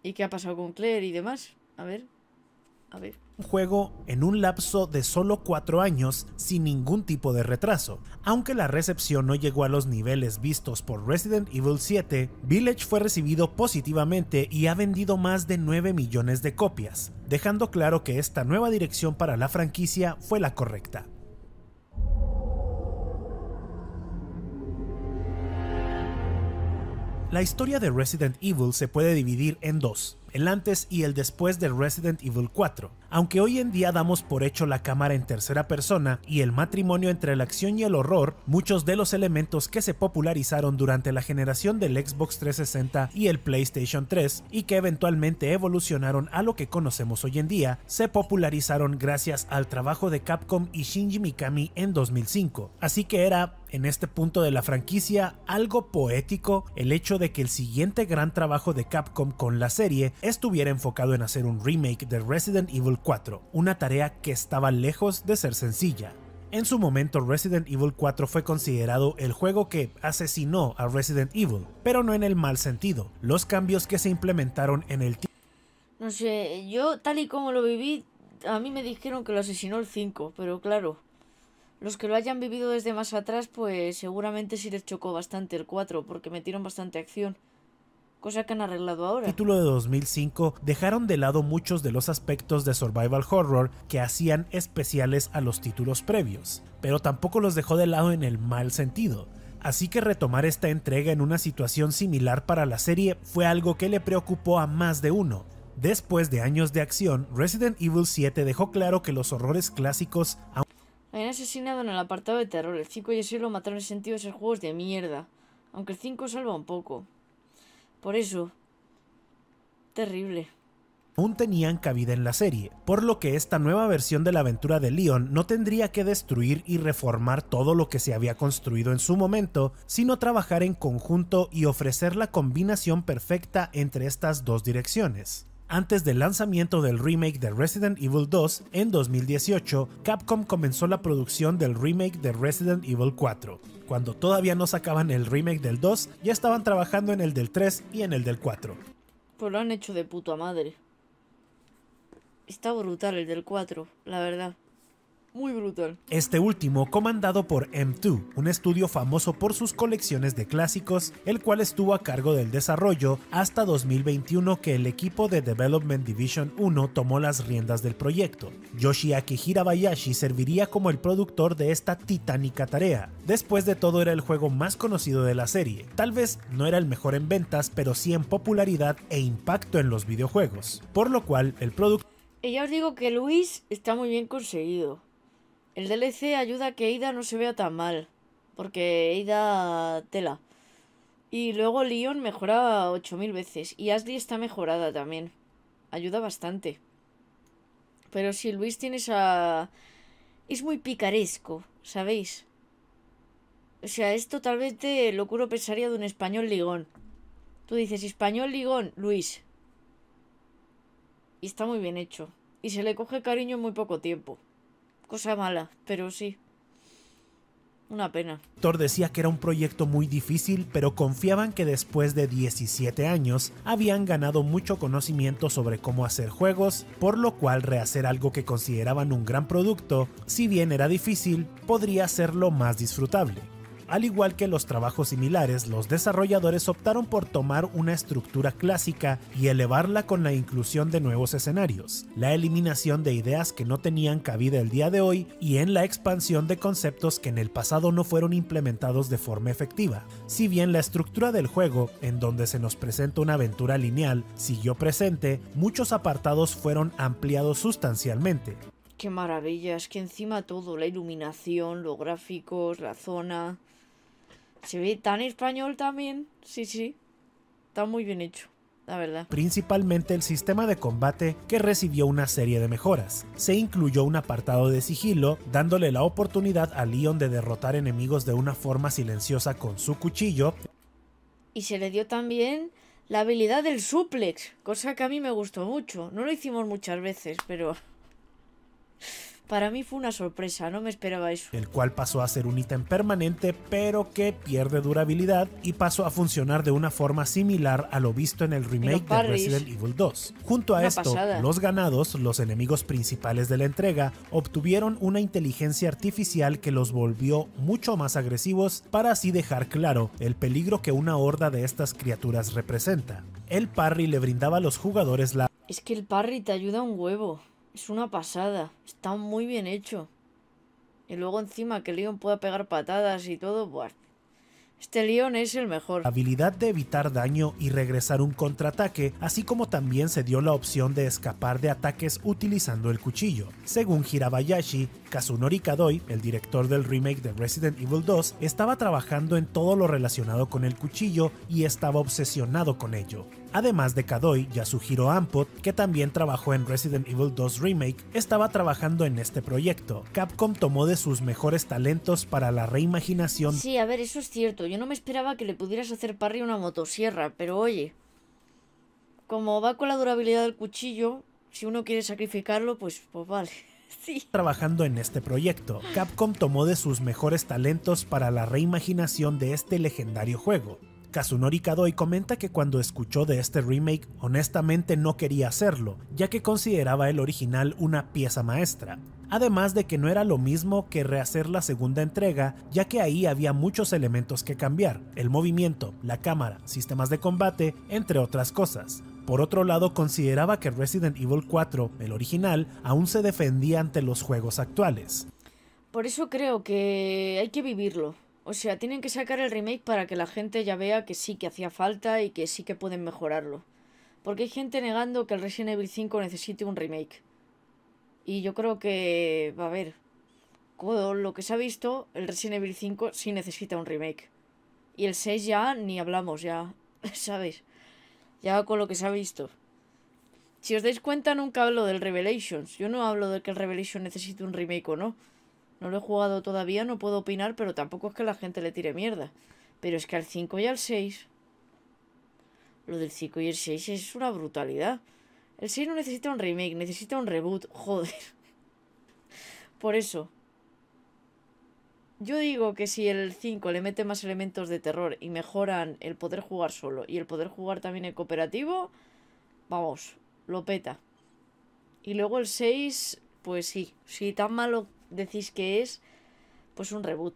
Y qué ha pasado con Claire y demás. A ver, un juego en un lapso de solo cuatro años sin ningún tipo de retraso. Aunque la recepción no llegó a los niveles vistos por Resident Evil 7, Village fue recibido positivamente y ha vendido más de 9 millones de copias, dejando claro que esta nueva dirección para la franquicia fue la correcta. La historia de Resident Evil se puede dividir en dos el antes y el después de Resident Evil 4, aunque hoy en día damos por hecho la cámara en tercera persona y el matrimonio entre la acción y el horror, muchos de los elementos que se popularizaron durante la generación del Xbox 360 y el PlayStation 3 y que eventualmente evolucionaron a lo que conocemos hoy en día, se popularizaron gracias al trabajo de Capcom y Shinji Mikami en 2005. Así que era en este punto de la franquicia algo poético el hecho de que el siguiente gran trabajo de Capcom con la serie estuviera enfocado en hacer un remake de Resident Evil 4, una tarea que estaba lejos de ser sencilla. En su momento Resident Evil 4 fue considerado el juego que asesinó a Resident Evil, pero no en el mal sentido. Los cambios que se implementaron en el No sé, yo tal y como lo viví, a mí me dijeron que lo asesinó el 5, pero claro, los que lo hayan vivido desde más atrás, pues seguramente sí les chocó bastante el 4, porque metieron bastante acción cosa que han arreglado ahora. Título de 2005 dejaron de lado muchos de los aspectos de survival horror que hacían especiales a los títulos previos, pero tampoco los dejó de lado en el mal sentido. Así que retomar esta entrega en una situación similar para la serie fue algo que le preocupó a más de uno. Después de años de acción, Resident Evil 7 dejó claro que los horrores clásicos aún... asesinado en el apartado de terror, el 5 y el 6 lo mataron en sentido de juegos de mierda, aunque el 5 salva un poco. Por eso. Terrible aún tenían cabida en la serie, por lo que esta nueva versión de la aventura de Leon no tendría que destruir y reformar todo lo que se había construido en su momento, sino trabajar en conjunto y ofrecer la combinación perfecta entre estas dos direcciones. Antes del lanzamiento del remake de Resident Evil 2 en 2018, Capcom comenzó la producción del remake de Resident Evil 4, cuando todavía no sacaban el remake del 2, ya estaban trabajando en el del 3 y en el del 4. Pues lo han hecho de puta madre. Está brutal el del 4, la verdad. Muy brutal. Este último comandado por M2, un estudio famoso por sus colecciones de clásicos, el cual estuvo a cargo del desarrollo hasta 2021 que el equipo de Development Division 1 tomó las riendas del proyecto. Yoshiaki Hirabayashi serviría como el productor de esta titánica tarea. Después de todo era el juego más conocido de la serie. Tal vez no era el mejor en ventas, pero sí en popularidad e impacto en los videojuegos. Por lo cual, el producto. Y ya os digo que Luis está muy bien conseguido. El DLC ayuda a que Ida no se vea tan mal, porque Aida... tela. Y luego Leon mejora 8000 veces. Y Ashley está mejorada también. Ayuda bastante. Pero si Luis tiene esa... Es muy picaresco, ¿sabéis? O sea, es totalmente locuro pensaría de un español ligón. Tú dices, español ligón, Luis. Y está muy bien hecho. Y se le coge cariño en muy poco tiempo. Cosa mala, pero sí. Una pena. Thor decía que era un proyecto muy difícil, pero confiaban que después de 17 años habían ganado mucho conocimiento sobre cómo hacer juegos, por lo cual rehacer algo que consideraban un gran producto, si bien era difícil, podría ser lo más disfrutable. Al igual que los trabajos similares, los desarrolladores optaron por tomar una estructura clásica y elevarla con la inclusión de nuevos escenarios, la eliminación de ideas que no tenían cabida el día de hoy y en la expansión de conceptos que en el pasado no fueron implementados de forma efectiva. Si bien la estructura del juego, en donde se nos presenta una aventura lineal, siguió presente, muchos apartados fueron ampliados sustancialmente. Qué maravilla, es que encima todo, la iluminación, los gráficos, la zona, se ve tan español también. Sí, sí. Está muy bien hecho. La verdad. Principalmente el sistema de combate que recibió una serie de mejoras. Se incluyó un apartado de sigilo, dándole la oportunidad a Leon de derrotar enemigos de una forma silenciosa con su cuchillo. Y se le dio también la habilidad del suplex, cosa que a mí me gustó mucho. No lo hicimos muchas veces, pero... Para mí fue una sorpresa, no me esperaba eso. El cual pasó a ser un ítem permanente, pero que pierde durabilidad y pasó a funcionar de una forma similar a lo visto en el remake de Resident Evil 2. Junto a esto, los ganados, los enemigos principales de la entrega, obtuvieron una inteligencia artificial que los volvió mucho más agresivos para así dejar claro el peligro que una horda de estas criaturas representa. El parry le brindaba a los jugadores la... Es que el parry te ayuda un huevo. Es una pasada. Está muy bien hecho. Y luego encima que el Leon pueda pegar patadas y todo, buah. Este león es el mejor. habilidad de evitar daño y regresar un contraataque, así como también se dio la opción de escapar de ataques utilizando el cuchillo. Según Hirabayashi, Kazunori Kadoi, el director del remake de Resident Evil 2, estaba trabajando en todo lo relacionado con el cuchillo y estaba obsesionado con ello. Además de Kadoi, Yasuhiro Ampot, que también trabajó en Resident Evil 2 Remake, estaba trabajando en este proyecto. Capcom tomó de sus mejores talentos para la reimaginación. Sí, a ver, eso es cierto. Yo no me esperaba que le pudieras hacer parry una motosierra, pero oye, como va con la durabilidad del cuchillo, si uno quiere sacrificarlo, pues, pues vale. [laughs] Sí. Trabajando en este proyecto, Capcom tomó de sus mejores talentos para la reimaginación de este legendario juego. Kazunori Kadoi comenta que cuando escuchó de este remake, honestamente no quería hacerlo, ya que consideraba el original una pieza maestra. Además de que no era lo mismo que rehacer la segunda entrega, ya que ahí había muchos elementos que cambiar, el movimiento, la cámara, sistemas de combate, entre otras cosas. Por otro lado, consideraba que Resident Evil 4, el original, aún se defendía ante los juegos actuales. Por eso creo que hay que vivirlo. O sea, tienen que sacar el remake para que la gente ya vea que sí que hacía falta y que sí que pueden mejorarlo. Porque hay gente negando que el Resident Evil 5 necesite un remake. Y yo creo que, a ver, con lo que se ha visto, el Resident Evil 5 sí necesita un remake. Y el 6 ya ni hablamos, ya, [laughs] ¿sabes? Ya con lo que se ha visto. Si os dais cuenta, nunca hablo del Revelations. Yo no hablo de que el Revelation necesite un remake o no. No lo he jugado todavía, no puedo opinar, pero tampoco es que la gente le tire mierda. Pero es que al 5 y al 6... Lo del 5 y el 6 es una brutalidad. El 6 no necesita un remake, necesita un reboot, [laughs] joder. Por eso. Yo digo que si el 5 le mete más elementos de terror y mejoran el poder jugar solo y el poder jugar también en cooperativo, vamos, lo peta. Y luego el 6, pues sí, si tan malo decís que es pues un reboot.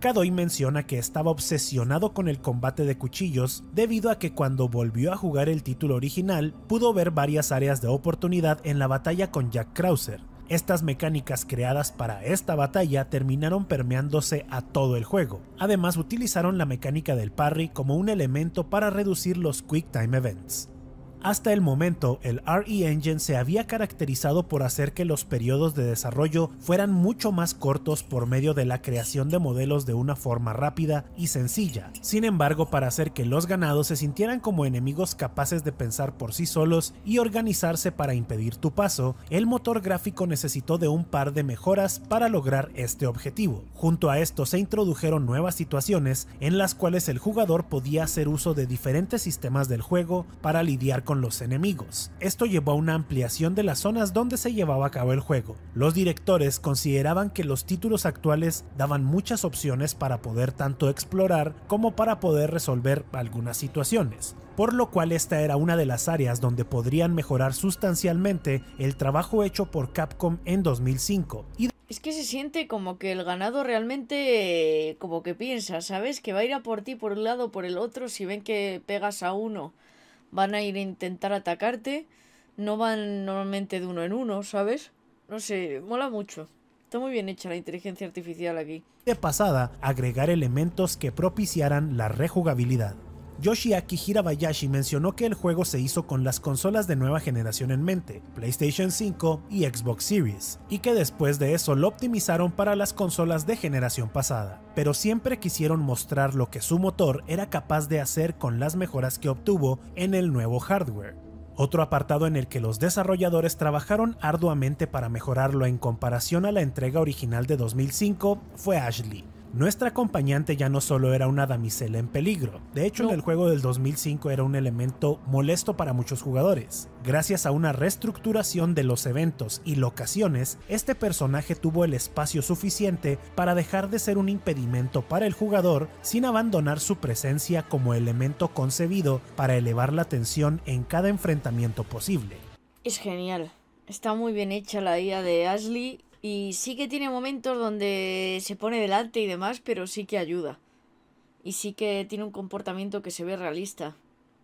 Kadoy menciona que estaba obsesionado con el combate de cuchillos debido a que cuando volvió a jugar el título original pudo ver varias áreas de oportunidad en la batalla con Jack Krauser. Estas mecánicas creadas para esta batalla terminaron permeándose a todo el juego. Además utilizaron la mecánica del parry como un elemento para reducir los Quick Time Events. Hasta el momento, el RE Engine se había caracterizado por hacer que los periodos de desarrollo fueran mucho más cortos por medio de la creación de modelos de una forma rápida y sencilla. Sin embargo, para hacer que los ganados se sintieran como enemigos capaces de pensar por sí solos y organizarse para impedir tu paso, el motor gráfico necesitó de un par de mejoras para lograr este objetivo. Junto a esto se introdujeron nuevas situaciones en las cuales el jugador podía hacer uso de diferentes sistemas del juego para lidiar con los enemigos. Esto llevó a una ampliación de las zonas donde se llevaba a cabo el juego. Los directores consideraban que los títulos actuales daban muchas opciones para poder tanto explorar como para poder resolver algunas situaciones, por lo cual esta era una de las áreas donde podrían mejorar sustancialmente el trabajo hecho por Capcom en 2005 es que se siente como que el ganado realmente como que piensa, ¿sabes? Que va a ir a por ti por un lado, por el otro, si ven que pegas a uno van a ir a intentar atacarte, no van normalmente de uno en uno, ¿sabes? No sé, mola mucho. Está muy bien hecha la inteligencia artificial aquí. De pasada, agregar elementos que propiciaran la rejugabilidad. Yoshiaki Hirabayashi mencionó que el juego se hizo con las consolas de nueva generación en mente, PlayStation 5 y Xbox Series, y que después de eso lo optimizaron para las consolas de generación pasada, pero siempre quisieron mostrar lo que su motor era capaz de hacer con las mejoras que obtuvo en el nuevo hardware otro apartado en el que los desarrolladores trabajaron arduamente para mejorarlo en comparación a la entrega original de 2005 fue Ashley, nuestra acompañante ya no solo era una damisela en peligro, de hecho en el juego del 2005 era un elemento molesto para muchos jugadores. Gracias a una reestructuración de los eventos y locaciones, este personaje tuvo el espacio suficiente para dejar de ser un impedimento para el jugador sin abandonar su presencia como elemento concebido para elevar la tensión en cada enfrentamiento posible. Es genial. Está muy bien hecha la idea de Ashley y sí que tiene momentos donde se pone delante y demás, pero sí que ayuda. Y sí que tiene un comportamiento que se ve realista.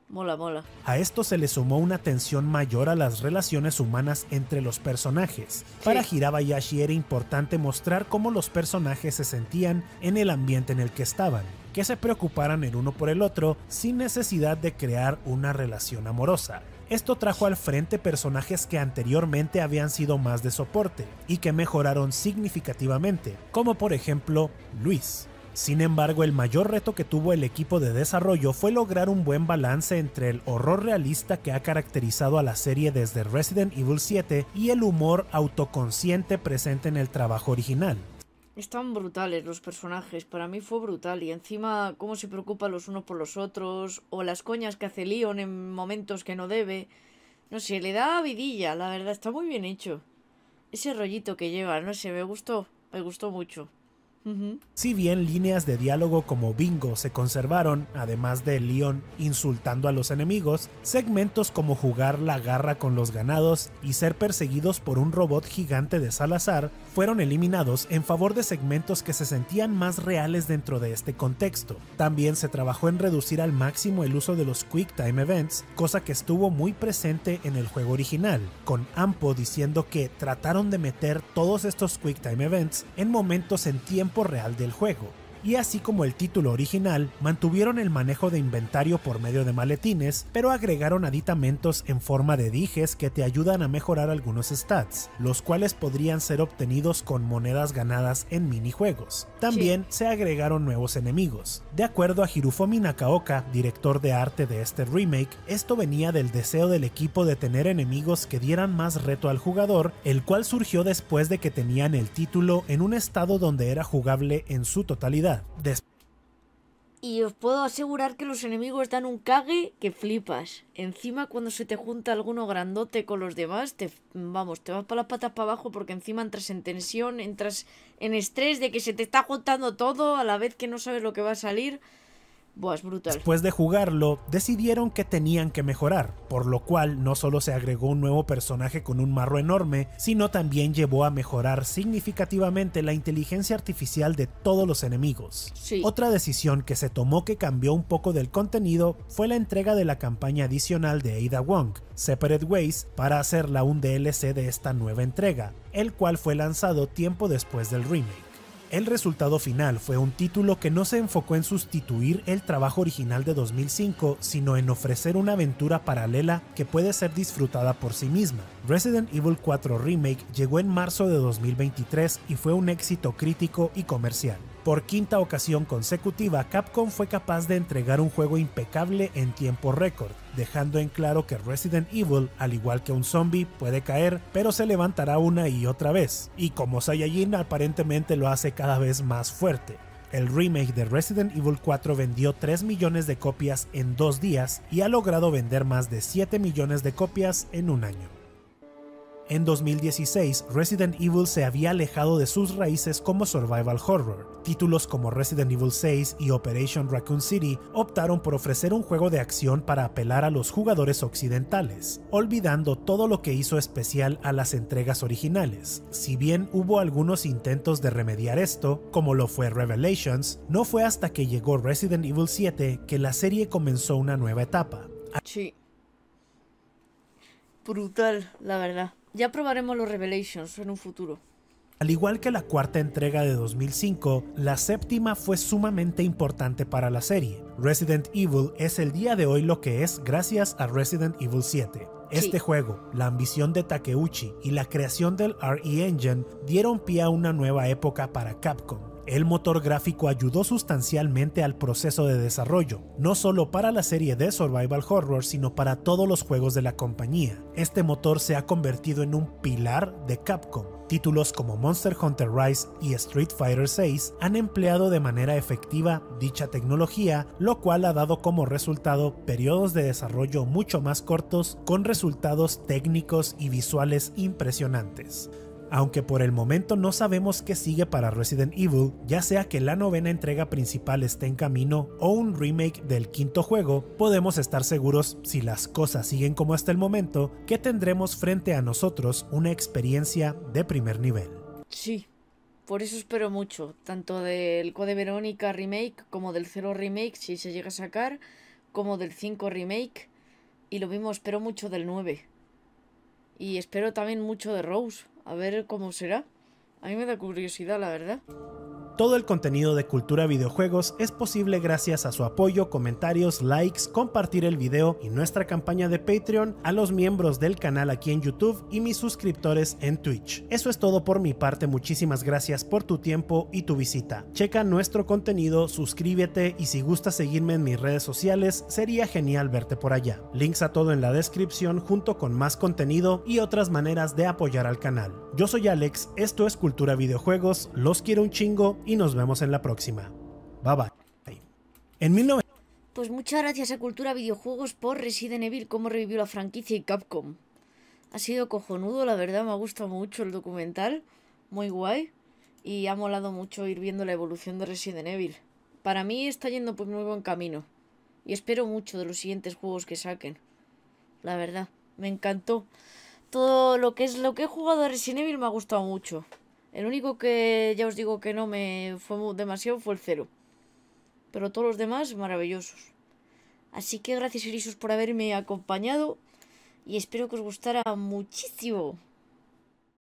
Mola, mola. A esto se le sumó una tensión mayor a las relaciones humanas entre los personajes. Sí. Para Hirabayashi era importante mostrar cómo los personajes se sentían en el ambiente en el que estaban, que se preocuparan el uno por el otro sin necesidad de crear una relación amorosa. Esto trajo al frente personajes que anteriormente habían sido más de soporte y que mejoraron significativamente, como por ejemplo Luis. Sin embargo, el mayor reto que tuvo el equipo de desarrollo fue lograr un buen balance entre el horror realista que ha caracterizado a la serie desde Resident Evil 7 y el humor autoconsciente presente en el trabajo original. Están brutales los personajes, para mí fue brutal. Y encima, cómo se preocupan los unos por los otros, o las coñas que hace Leon en momentos que no debe. No sé, le da vidilla, la verdad, está muy bien hecho. Ese rollito que lleva, no sé, me gustó, me gustó mucho. Si bien líneas de diálogo como Bingo se conservaron, además de Leon insultando a los enemigos, segmentos como jugar la garra con los ganados y ser perseguidos por un robot gigante de Salazar fueron eliminados en favor de segmentos que se sentían más reales dentro de este contexto. También se trabajó en reducir al máximo el uso de los Quick Time Events, cosa que estuvo muy presente en el juego original, con Ampo diciendo que trataron de meter todos estos Quick Time Events en momentos en tiempo real del juego y así como el título original, mantuvieron el manejo de inventario por medio de maletines, pero agregaron aditamentos en forma de dijes que te ayudan a mejorar algunos stats, los cuales podrían ser obtenidos con monedas ganadas en minijuegos. También se agregaron nuevos enemigos. De acuerdo a Hirufomi Nakaoka, director de arte de este remake, esto venía del deseo del equipo de tener enemigos que dieran más reto al jugador, el cual surgió después de que tenían el título en un estado donde era jugable en su totalidad y os puedo asegurar que los enemigos dan un cague que flipas. Encima cuando se te junta alguno grandote con los demás, te vamos, te vas para las patas para abajo porque encima entras en tensión, entras en estrés de que se te está juntando todo a la vez que no sabes lo que va a salir. Después de jugarlo, decidieron que tenían que mejorar, por lo cual no solo se agregó un nuevo personaje con un marro enorme, sino también llevó a mejorar significativamente la inteligencia artificial de todos los enemigos. Otra decisión que se tomó que cambió un poco del contenido fue la entrega de la campaña adicional de Ada Wong, Separate Ways, para hacerla un DLC de esta nueva entrega, el cual fue lanzado tiempo después del remake. El resultado final fue un título que no se enfocó en sustituir el trabajo original de 2005, sino en ofrecer una aventura paralela que puede ser disfrutada por sí misma. Resident Evil 4 Remake llegó en marzo de 2023 y fue un éxito crítico y comercial. Por quinta ocasión consecutiva, Capcom fue capaz de entregar un juego impecable en tiempo récord, dejando en claro que Resident Evil, al igual que un zombie, puede caer, pero se levantará una y otra vez, y como Saiyajin aparentemente lo hace cada vez más fuerte. El remake de Resident Evil 4 vendió 3 millones de copias en dos días y ha logrado vender más de 7 millones de copias en un año. En 2016, Resident Evil se había alejado de sus raíces como survival horror. Títulos como Resident Evil 6 y Operation Raccoon City optaron por ofrecer un juego de acción para apelar a los jugadores occidentales, olvidando todo lo que hizo especial a las entregas originales. Si bien hubo algunos intentos de remediar esto, como lo fue Revelations, no fue hasta que llegó Resident Evil 7 que la serie comenzó una nueva etapa. Sí. Brutal, la verdad. Ya probaremos los Revelations en un futuro. Al igual que la cuarta entrega de 2005, la séptima fue sumamente importante para la serie. Resident Evil es el día de hoy lo que es gracias a Resident Evil 7. Este juego, la ambición de Takeuchi y la creación del RE Engine dieron pie a una nueva época para Capcom el motor gráfico ayudó sustancialmente al proceso de desarrollo, no solo para la serie de Survival Horror, sino para todos los juegos de la compañía. Este motor se ha convertido en un pilar de Capcom. Títulos como Monster Hunter Rise y Street Fighter VI han empleado de manera efectiva dicha tecnología, lo cual ha dado como resultado periodos de desarrollo mucho más cortos con resultados técnicos y visuales impresionantes. Aunque por el momento no sabemos qué sigue para Resident Evil, ya sea que la novena entrega principal esté en camino o un remake del quinto juego, podemos estar seguros, si las cosas siguen como hasta el momento, que tendremos frente a nosotros una experiencia de primer nivel. Sí, por eso espero mucho, tanto del Code Verónica remake como del 0 remake si se llega a sacar, como del 5 remake, y lo mismo espero mucho del 9. Y espero también mucho de Rose. A ver cómo será. A mí me da curiosidad, la verdad. Todo el contenido de Cultura Videojuegos es posible gracias a su apoyo, comentarios, likes, compartir el video y nuestra campaña de Patreon a los miembros del canal aquí en YouTube y mis suscriptores en Twitch. Eso es todo por mi parte, muchísimas gracias por tu tiempo y tu visita. Checa nuestro contenido, suscríbete y si gusta seguirme en mis redes sociales, sería genial verte por allá. Links a todo en la descripción junto con más contenido y otras maneras de apoyar al canal. Yo soy Alex, esto es Cultura Videojuegos, los quiero un chingo y nos vemos en la próxima. Bye bye. En 19... Pues muchas gracias a Cultura Videojuegos por Resident Evil, cómo revivió la franquicia y Capcom. Ha sido cojonudo, la verdad, me ha gustado mucho el documental, muy guay, y ha molado mucho ir viendo la evolución de Resident Evil. Para mí está yendo por pues, muy buen camino, y espero mucho de los siguientes juegos que saquen. La verdad, me encantó todo lo que es lo que he jugado a Resident Evil me ha gustado mucho. El único que ya os digo que no me fue demasiado fue el cero. Pero todos los demás maravillosos. Así que gracias irisos, por haberme acompañado y espero que os gustara muchísimo.